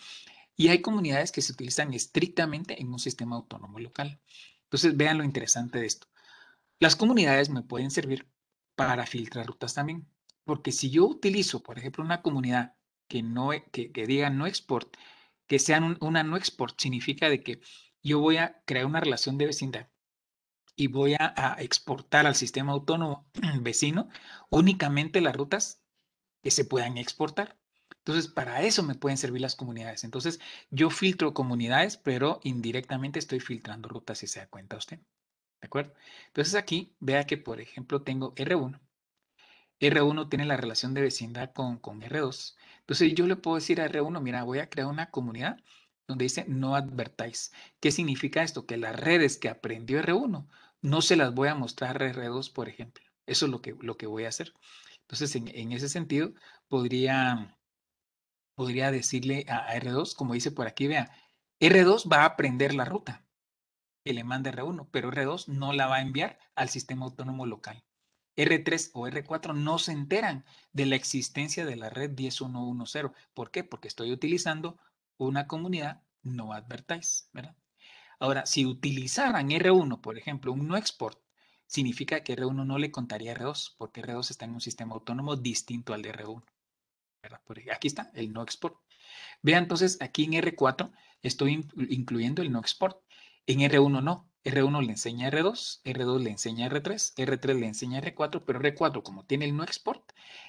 y hay comunidades que se utilizan estrictamente en un sistema autónomo local. Entonces, vean lo interesante de esto. Las comunidades me pueden servir para filtrar rutas también, porque si yo utilizo, por ejemplo, una comunidad que, que diga no export que sean una no export significa de que yo voy a crear una relación de vecindad y voy a, a exportar al sistema autónomo vecino únicamente las rutas que se puedan exportar. Entonces, para eso me pueden servir las comunidades. Entonces, yo filtro comunidades, pero indirectamente estoy filtrando rutas, si se da cuenta usted. ¿De acuerdo? Entonces, aquí vea que, por ejemplo, tengo R1, R1 tiene la relación de vecindad con, R2. Entonces yo le puedo decir a R1, mira, voy a crear una comunidad donde dice no advertáis. ¿Qué significa esto? Que las redes que aprendió R1 no se las voy a mostrar a R2, por ejemplo. Eso es lo que, lo que voy a hacer. Entonces, en, ese sentido, podría, podría decirle a, a R2, como dice por aquí, vea, R2 va a aprender la ruta que le manda R1, pero R2 no la va a enviar al sistema autónomo local. R3 o R4 no se enteran de la existencia de la red 10110. ¿Por qué? Porque estoy utilizando una comunidad no advertise, ¿verdad? Ahora, si utilizaran R1, por ejemplo, un no export, significa que R1 no le contaría R2, porque R2 está en un sistema autónomo distinto al de R1. Aquí está el no export. Vean, entonces, aquí en R4 estoy incluyendo el no export. En R1 no. R1 le enseña R2, R2 le enseña R3, R3 le enseña R4, pero R4 como tiene el no export,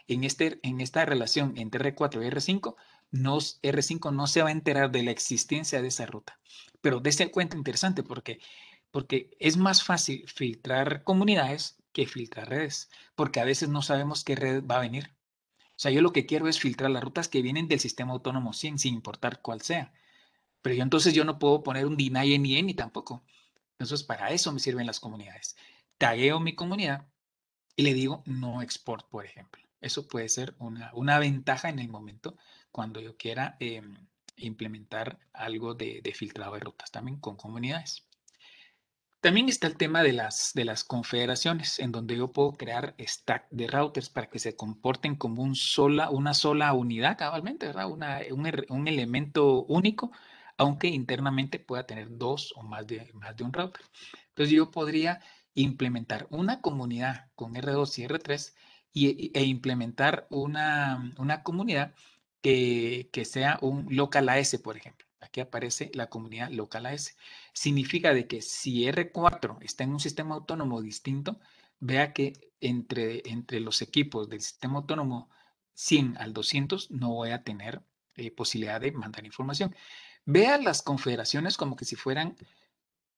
en, este, en esta relación entre R4 y R5, no, R5 no se va a enterar de la existencia de esa ruta. Pero dése cuenta interesante porque, porque es más fácil filtrar comunidades que filtrar redes, porque a veces no sabemos qué red va a venir. O sea, yo lo que quiero es filtrar las rutas que vienen del sistema autónomo 100, sin importar cuál sea. Pero yo entonces yo no puedo poner un deny any ni tampoco, entonces, para eso me sirven las comunidades. Tagueo mi comunidad y le digo no export, por ejemplo. Eso puede ser una, ventaja en el momento cuando yo quiera em, implementar algo de, de, filtrado de rutas también con comunidades. También está el tema de las, de las confederaciones, en donde yo puedo crear stack de routers para que se comporten como un sola, una sola unidad cabalmente, un, er, un elemento único aunque internamente pueda tener dos o más de, más de un router. Entonces yo podría implementar una comunidad con R2 y R3 e implementar una, comunidad que, sea un local AS, por ejemplo. Aquí aparece la comunidad local AS. Significa de que si R4 está en un sistema autónomo distinto, vea que entre, entre los equipos del sistema autónomo 100 al 200 no voy a tener eh, posibilidad de mandar información. Vea las confederaciones como que si fueran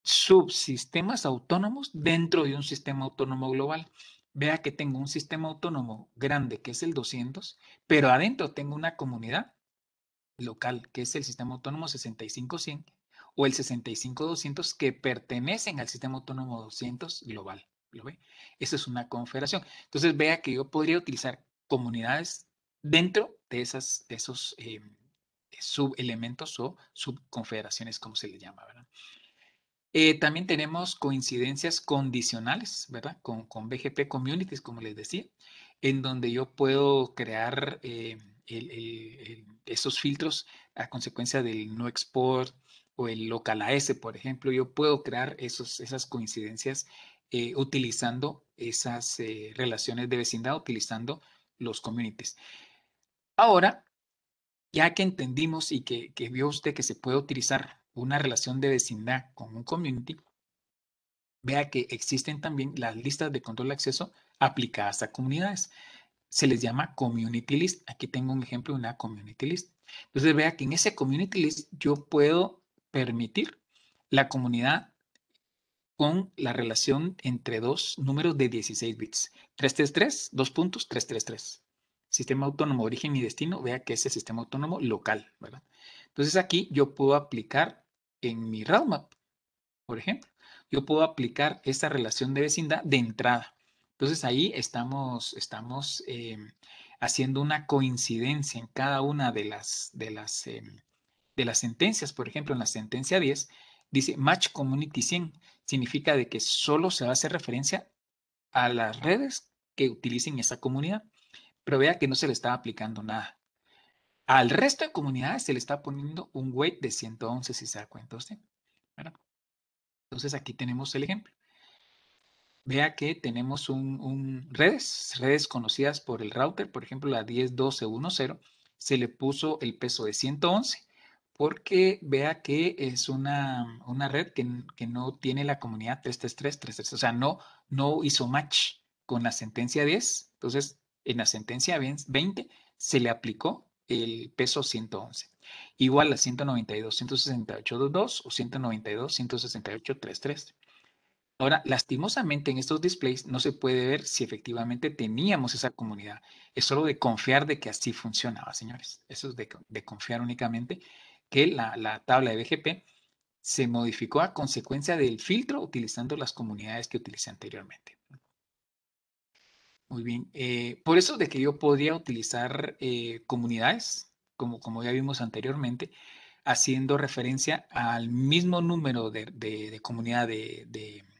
subsistemas autónomos dentro de un sistema autónomo global. Vea que tengo un sistema autónomo grande que es el 200, pero adentro tengo una comunidad local que es el sistema autónomo 65 o el 65-200 que pertenecen al sistema autónomo 200 global. ¿Lo ve? Esa es una confederación. Entonces vea que yo podría utilizar comunidades dentro de esas, esos, em, subelementos o subconfederaciones, como se le llama, eh, también tenemos coincidencias condicionales, ¿verdad? Con, BGP Communities, como les decía, en donde yo puedo crear eh, esos filtros a consecuencia del no export o el local AS, por ejemplo. Yo puedo crear esos, esas coincidencias eh, utilizando esas relaciones de vecindad, utilizando los communities. Ahora, ya que entendimos y que, vio usted que se puede utilizar una relación de vecindad con un community, vea que existen también las listas de control de acceso aplicadas a comunidades. Se les llama community list. Aquí tengo un ejemplo de una community list. Entonces vea que en ese community list yo puedo permitir la comunidad con la relación entre dos números de 16 bits. 333, dos puntos, 333 sistema autónomo origen y destino, vea que es el sistema autónomo local, ¿verdad? Entonces aquí yo puedo aplicar en mi roadmap, por ejemplo, yo puedo aplicar esta relación de vecindad de entrada. Entonces ahí estamos, estamos eh, haciendo una coincidencia en cada una de las, de las, eh, de las sentencias. Por ejemplo, en la sentencia 10 dice Match Community 100. Significa de que solo se va a hacer referencia a las redes que utilicen esa comunidad pero vea que no se le está aplicando nada. Al resto de comunidades se le está poniendo un weight de 111, si se da cuenta Entonces aquí tenemos el ejemplo. Vea que tenemos un, redes, redes conocidas por el router, por ejemplo la 101210, se le puso el peso de 111 porque vea que es una, red que, no tiene la comunidad 333, o sea, no, no hizo match con la sentencia 10, entonces en la sentencia 20 se le aplicó el peso 111, igual a 192.168.2 o 192.168.33. Ahora, lastimosamente en estos displays no se puede ver si efectivamente teníamos esa comunidad. Es solo de confiar de que así funcionaba, señores. Eso es de, confiar únicamente que la, la tabla de BGP se modificó a consecuencia del filtro utilizando las comunidades que utilicé anteriormente. Muy bien. Eh, por eso de que yo podía utilizar eh, comunidades, como, como ya vimos anteriormente, haciendo referencia al mismo número de, de, comunidad del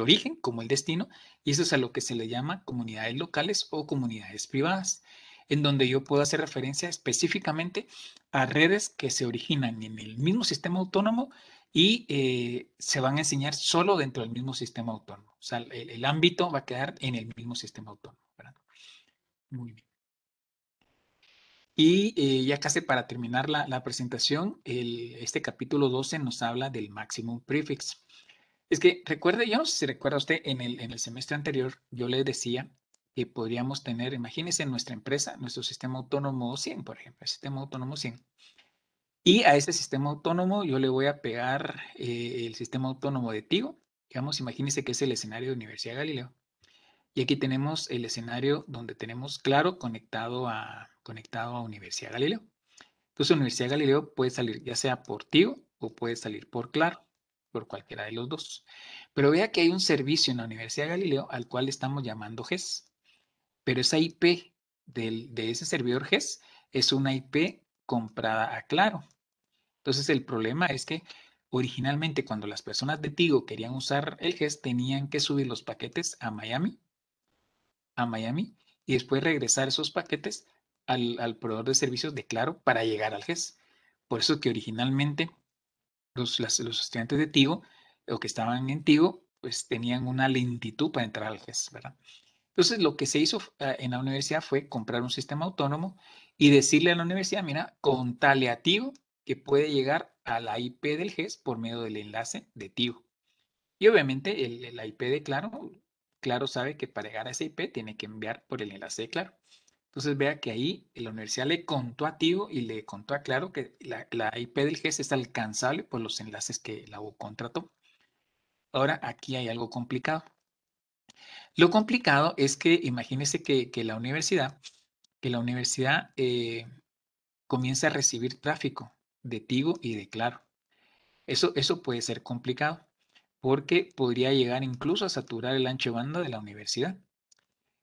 origen como el destino, y eso es a lo que se le llama comunidades locales o comunidades privadas, en donde yo puedo hacer referencia específicamente a redes que se originan en el mismo sistema autónomo y eh, se van a enseñar solo dentro del mismo sistema autónomo. O sea, el, ámbito va a quedar en el mismo sistema autónomo. Muy bien. Y eh, ya casi para terminar la, la presentación, este capítulo 12 nos habla del maximum prefix. Es que recuerde, yo si recuerda usted, en el, en el semestre anterior yo le decía que podríamos tener, imagínense nuestra empresa, nuestro sistema autónomo 100, por ejemplo, el sistema autónomo 100. Y a ese sistema autónomo yo le voy a pegar eh, el sistema autónomo de Tigo. Digamos, imagínense que es el escenario de Universidad Galileo. Y aquí tenemos el escenario donde tenemos claro conectado a, conectado a Universidad Galileo. Entonces, Universidad Galileo puede salir ya sea por Tigo o puede salir por Claro, por cualquiera de los dos. Pero vea que hay un servicio en la Universidad Galileo al cual estamos llamando GES. Pero esa IP de ese servidor GES es una IP comprada a Claro. Entonces el problema es que originalmente cuando las personas de Tigo querían usar el GES tenían que subir los paquetes a Miami, a Miami, y después regresar esos paquetes al, proveedor de servicios de Claro para llegar al GES. Por eso que originalmente los, los estudiantes de Tigo o que estaban en Tigo pues tenían una lentitud para entrar al GES, ¿verdad? Entonces lo que se hizo ah, en la universidad fue comprar un sistema autónomo y decirle a la universidad, mira, a Tivo que puede llegar a la IP del GES por medio del enlace de TIVO. Y obviamente el, la IP de Claro, Claro sabe que para llegar a esa IP tiene que enviar por el enlace de Claro. Entonces vea que ahí la universidad le contó a Tigo y le contó a Claro que la, IP del GES es alcanzable por los enlaces que la U contrató. Ahora aquí hay algo complicado. Lo complicado es que imagínese que, que la universidad que la universidad eh, comienza a recibir tráfico de Tigo y de Claro. Eso, eso puede ser complicado porque podría llegar incluso a saturar el ancho de banda de la universidad.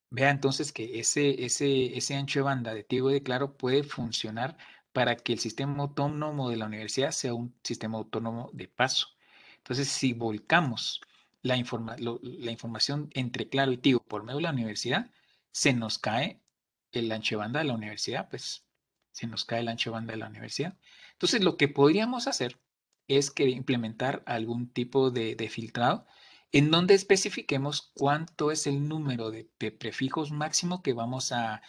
Vea entonces que ese, ese, ancho de banda de Tigo y de Claro puede funcionar para que el sistema autónomo de la universidad sea un sistema autónomo de paso. Entonces, si volcamos la, la información entre Claro y Tigo por medio de la universidad, se nos cae el ancho de la universidad, pues se nos cae el ancho de la universidad. Entonces, lo que podríamos hacer es que implementar algún tipo de, filtrado en donde especifiquemos cuánto es el número de, prefijos máximo que vamos a,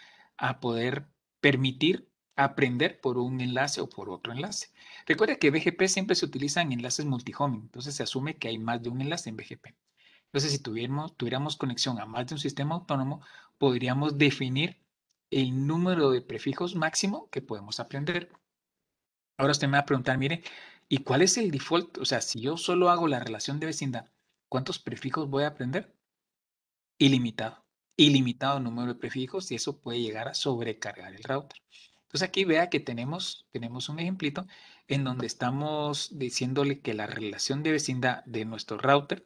poder permitir aprender por un enlace o por otro enlace. Recuerda que BGP siempre se utiliza en enlaces multihoming, entonces se asume que hay más de un enlace en BGP. Entonces, si tuviéramos, tuviéramos conexión a más de un sistema autónomo, podríamos definir el número de prefijos máximo que podemos aprender. Ahora usted me va a preguntar, mire, ¿y cuál es el default? O sea, si yo solo hago la relación de vecindad, ¿cuántos prefijos voy a aprender? Ilimitado. Ilimitado número de prefijos y eso puede llegar a sobrecargar el router. Entonces aquí vea que tenemos, tenemos un ejemplito en donde estamos diciéndole que la relación de vecindad de nuestro router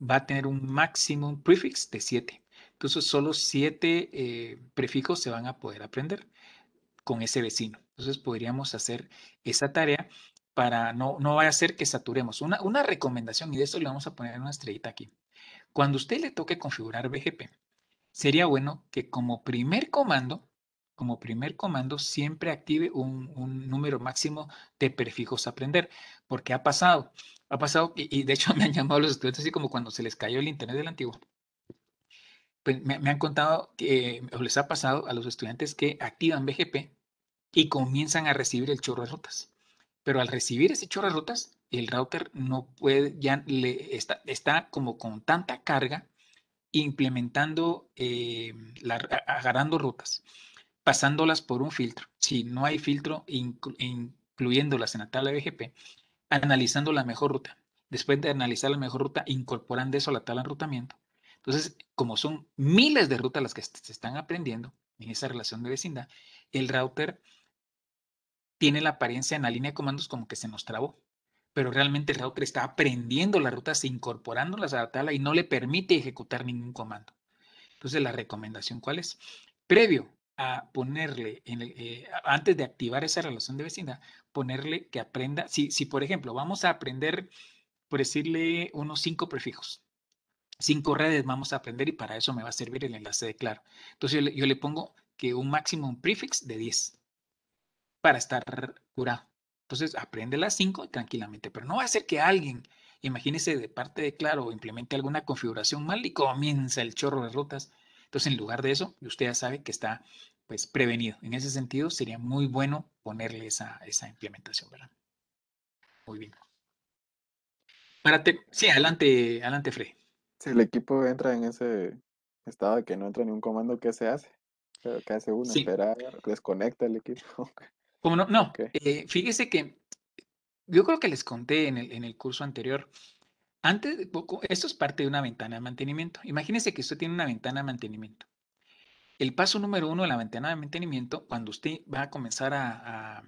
va a tener un máximo prefix de 7. Entonces, solo siete eh, prefijos se van a poder aprender con ese vecino. Entonces, podríamos hacer esa tarea para no, no vaya a ser que saturemos. Una, una recomendación, y de eso le vamos a poner una estrellita aquí. Cuando usted le toque configurar BGP, sería bueno que como primer comando, como primer comando, siempre active un, número máximo de prefijos a aprender, porque ha pasado, ha pasado, y, y, de hecho me han llamado los estudiantes así como cuando se les cayó el internet del antiguo. Pues, me, han contado, que les ha pasado a los estudiantes que activan BGP y comienzan a recibir el chorro de rutas. Pero al recibir ese chorro de rutas, el router no puede, ya le está, como con tanta carga implementando, eh, agarrando rutas, pasándolas por un filtro. Si no hay filtro, incluyéndolas en la tabla BGP, analizando la mejor ruta. Después de analizar la mejor ruta, incorporando eso a la tabla de enrutamiento entonces, como son miles de rutas las que se están aprendiendo en esa relación de vecindad, el router tiene la apariencia en la línea de comandos como que se nos trabó, pero realmente el router está aprendiendo las rutas, e incorporándolas a la tabla y no le permite ejecutar ningún comando. Entonces, la recomendación, ¿cuál es? Previo a ponerle, eh, antes de activar esa relación de vecindad, ponerle que aprenda, si, si por ejemplo vamos a aprender, por decirle, unos cinco prefijos, cinco redes vamos a aprender y para eso me va a servir el enlace de Claro. Entonces yo le, pongo que un máximo prefix de 10 para estar curado. Entonces aprende las cinco tranquilamente, pero no va a ser que alguien, imagínese de parte de Claro, implemente alguna configuración mal y comienza el chorro de rutas. Entonces en lugar de eso, usted ya sabe que está pues prevenido. En ese sentido sería muy bueno ponerle esa, esa implementación, ¿verdad? Muy bien. Para te sí, adelante, adelante Freddy si el equipo entra en ese estado de que no entra ningún comando, ¿qué se hace? ¿Qué hace uno? ¿Espera? desconecta el equipo. no, eh, fíjese que yo creo que les conté en el, en el curso anterior. Antes, esto es parte de una ventana de mantenimiento. imagínense que usted tiene una ventana de mantenimiento. El paso número uno de la ventana de mantenimiento, cuando usted va a comenzar a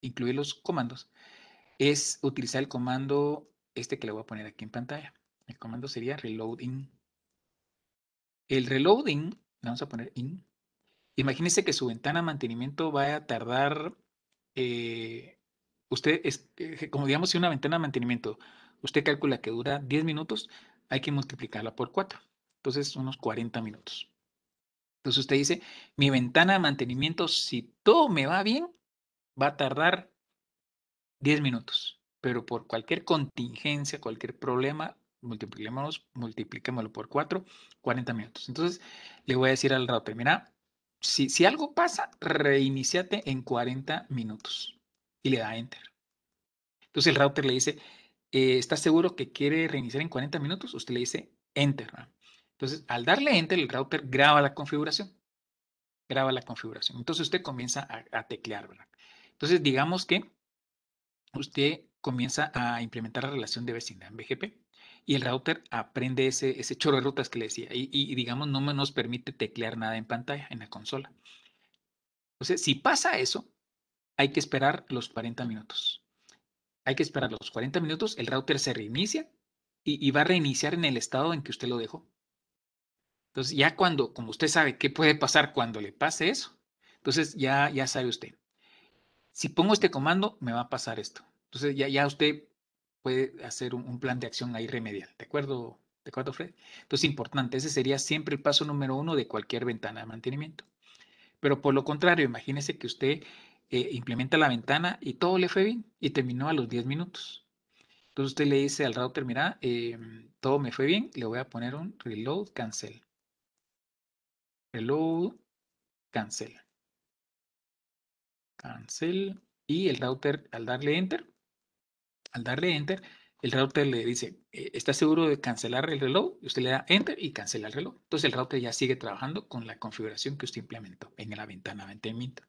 incluir los comandos, es utilizar el comando este que le voy a poner aquí en pantalla. El comando sería reloading. El reloading, le vamos a poner in. Imagínense que su ventana de mantenimiento va a tardar, eh, usted, es, eh, como digamos, si una ventana de mantenimiento, usted calcula que dura 10 minutos, hay que multiplicarla por 4. Entonces, unos 40 minutos. Entonces usted dice, mi ventana de mantenimiento, si todo me va bien, va a tardar 10 minutos pero por cualquier contingencia, cualquier problema, multipliquémoslo, multipliquémoslo por 4, 40 minutos. Entonces, le voy a decir al router, mira, si, algo pasa, reiniciate en 40 minutos. Y le da enter. Entonces el router le dice, eh, ¿estás seguro que quiere reiniciar en 40 minutos? Usted le dice enter. Entonces, al darle enter, el router graba la configuración. Graba la configuración. Entonces usted comienza a, teclear, ¿verdad? Entonces, digamos que usted comienza a implementar la relación de vecindad en BGP y el router aprende ese, chorro de rutas que le decía y, digamos no nos permite teclear nada en pantalla, en la consola. Entonces, si pasa eso, hay que esperar los 40 minutos. Hay que esperar los 40 minutos, el router se reinicia y, va a reiniciar en el estado en que usted lo dejó. Entonces, ya cuando, como usted sabe qué puede pasar cuando le pase eso, entonces ya, ya sabe usted. Si pongo este comando, me va a pasar esto. Entonces ya, ya usted puede hacer un, plan de acción ahí remedial, ¿de acuerdo? ¿De acuerdo, Fred? Entonces, importante, ese sería siempre el paso número uno de cualquier ventana de mantenimiento. Pero por lo contrario, imagínese que usted eh, implementa la ventana y todo le fue bien y terminó a los 10 minutos. Entonces usted le dice al router, mira, em, todo me fue bien, le voy a poner un reload cancel. Reload cancel. Cancel. Y el router al darle enter al darle enter, el router le dice, eh, ¿está seguro de cancelar el reloj? Y usted le da enter y cancela el reloj. Entonces el router ya sigue trabajando con la configuración que usted implementó en la ventana mantenimiento.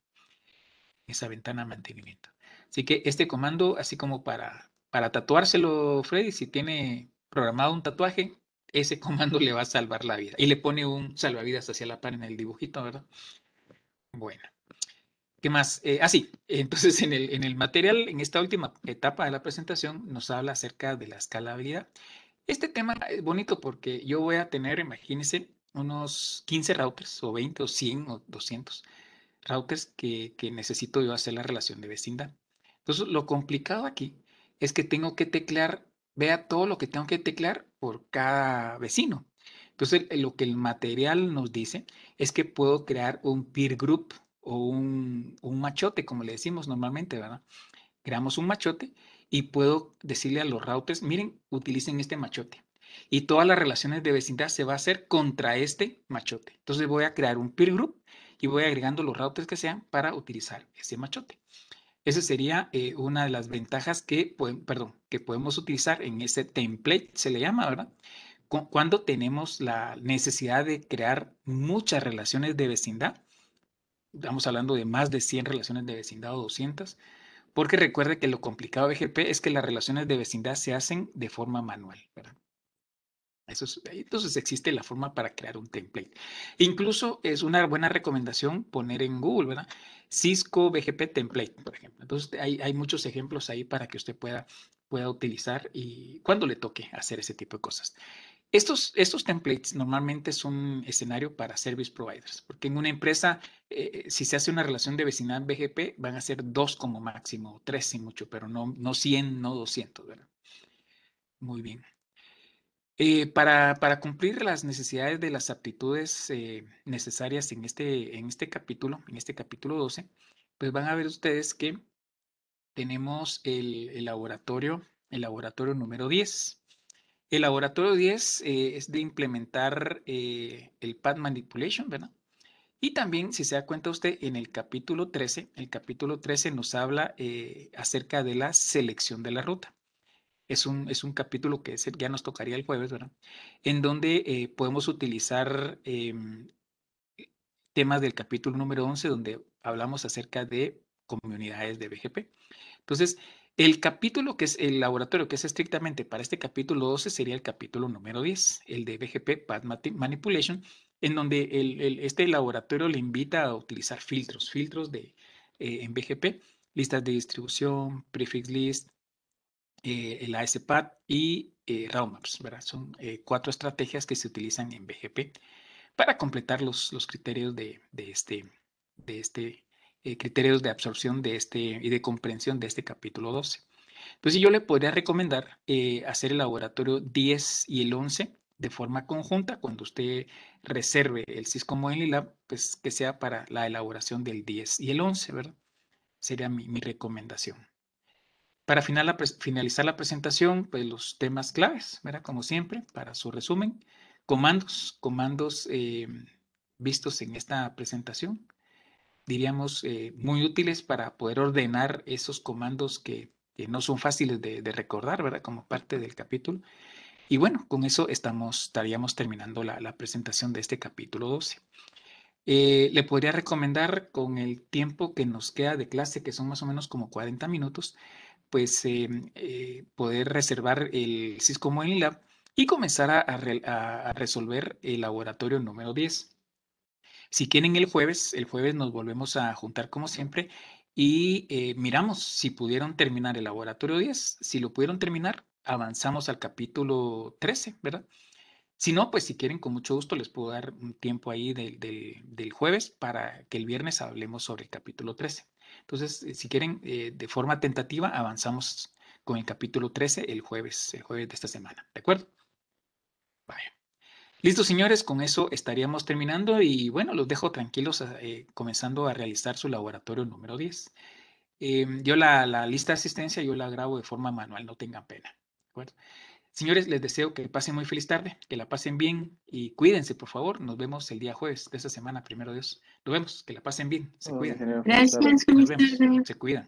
Esa ventana mantenimiento. Así que este comando, así como para, para tatuárselo, Freddy, si tiene programado un tatuaje, ese comando le va a salvar la vida. Y le pone un salvavidas hacia la par en el dibujito, ¿verdad? Bueno. ¿Qué más? Eh, ah, sí, entonces en el, material, en esta última etapa de la presentación, nos habla acerca de la escalabilidad. Este tema es bonito porque yo voy a tener, imagínense, unos 15 routers o 20 o 100 o 200 routers que, que necesito yo hacer la relación de vecindad. Entonces, lo complicado aquí es que tengo que teclear, vea todo lo que tengo que teclear por cada vecino. Entonces, lo que el material nos dice es que puedo crear un peer group o un, machote, como le decimos normalmente, ¿verdad? Creamos un machote y puedo decirle a los routers, miren, utilicen este machote. Y todas las relaciones de vecindad se va a hacer contra este machote. Entonces voy a crear un peer group y voy agregando los routers que sean para utilizar ese machote. Esa sería eh, una de las ventajas que, perdón, que podemos utilizar en ese template, se le llama, ¿verdad? Cuando tenemos la necesidad de crear muchas relaciones de vecindad estamos hablando de más de 100 relaciones de vecindad o 200, porque recuerde que lo complicado de BGP es que las relaciones de vecindad se hacen de forma manual, entonces existe la forma para crear un template. Incluso es una buena recomendación poner en Google, ¿verdad? Cisco BGP template, por ejemplo. Entonces hay, muchos ejemplos ahí para que usted pueda, pueda utilizar y cuando le toque hacer ese tipo de cosas. Estos, templates normalmente son escenario para service providers, porque en una empresa, eh, si se hace una relación de vecindad BGP, van a ser dos como máximo, tres sin mucho, pero no, no 100, no 200, ¿verdad? Muy bien. Eh, para, cumplir las necesidades de las aptitudes eh, necesarias en este, en este capítulo, en este capítulo 12, pues van a ver ustedes que tenemos el, el laboratorio, el laboratorio número 10. El laboratorio 10 eh, es de implementar eh, el Path Manipulation, ¿verdad? Y también, si se da cuenta usted, en el capítulo 13, el capítulo 13 nos habla eh, acerca de la selección de la ruta. Es un, es un capítulo que ya nos tocaría el jueves, ¿verdad? En donde podemos utilizar em, temas del capítulo número 11, donde hablamos acerca de comunidades de BGP. Entonces, el capítulo que es el laboratorio, que es estrictamente para este capítulo 12, sería el capítulo número 10, el de BGP path Manipulation, en donde este laboratorio le invita a utilizar filtros, filtros de, eh, en BGP, listas de distribución, prefix list, eh, el ASPAD y eh, maps. Son eh, cuatro estrategias que se utilizan en BGP para completar los, criterios de, de este, de este eh, criterios de absorción de este, y de comprensión de este capítulo 12. Entonces yo le podría recomendar eh, hacer el laboratorio 10 y el 11 de forma conjunta cuando usted reserve el Cisco Modeling Lab, pues que sea para la elaboración del 10 y el 11, ¿verdad? Sería mi, recomendación. Para finalizar la presentación, pues los temas claves, ¿verdad? Como siempre, para su resumen, comandos, comandos eh, vistos en esta presentación, diríamos, eh, muy útiles para poder ordenar esos comandos que, no son fáciles de, recordar, ¿verdad? Como parte del capítulo. Y bueno, con eso estaríamos terminando la, presentación de este capítulo 12. Eh, le podría recomendar con el tiempo que nos queda de clase, que son más o menos como 40 minutos, pues eh, poder reservar el Cisco Modeling Lab y comenzar a resolver el laboratorio número 10. Si quieren el jueves, el jueves nos volvemos a juntar como siempre y eh, miramos si pudieron terminar el laboratorio 10. Si lo pudieron terminar, avanzamos al capítulo 13, ¿verdad? Si no, pues si quieren, con mucho gusto les puedo dar un tiempo ahí del, jueves para que el viernes hablemos sobre el capítulo 13. Entonces, eh, si quieren, eh, de forma tentativa, avanzamos con el capítulo 13 el jueves, el jueves de esta semana. ¿De acuerdo? Vaya. Listo, señores, con eso estaríamos terminando y bueno, los dejo tranquilos eh, comenzando a realizar su laboratorio número 10. Em, yo la, lista de asistencia yo la grabo de forma manual, no tengan pena. Señores, les deseo que pasen muy feliz tarde, que la pasen bien y cuídense, por favor. Nos vemos el día jueves de esta semana, primero Dios. Nos vemos, que la pasen bien, se cuidan. Gracias, Nos vemos. se cuidan.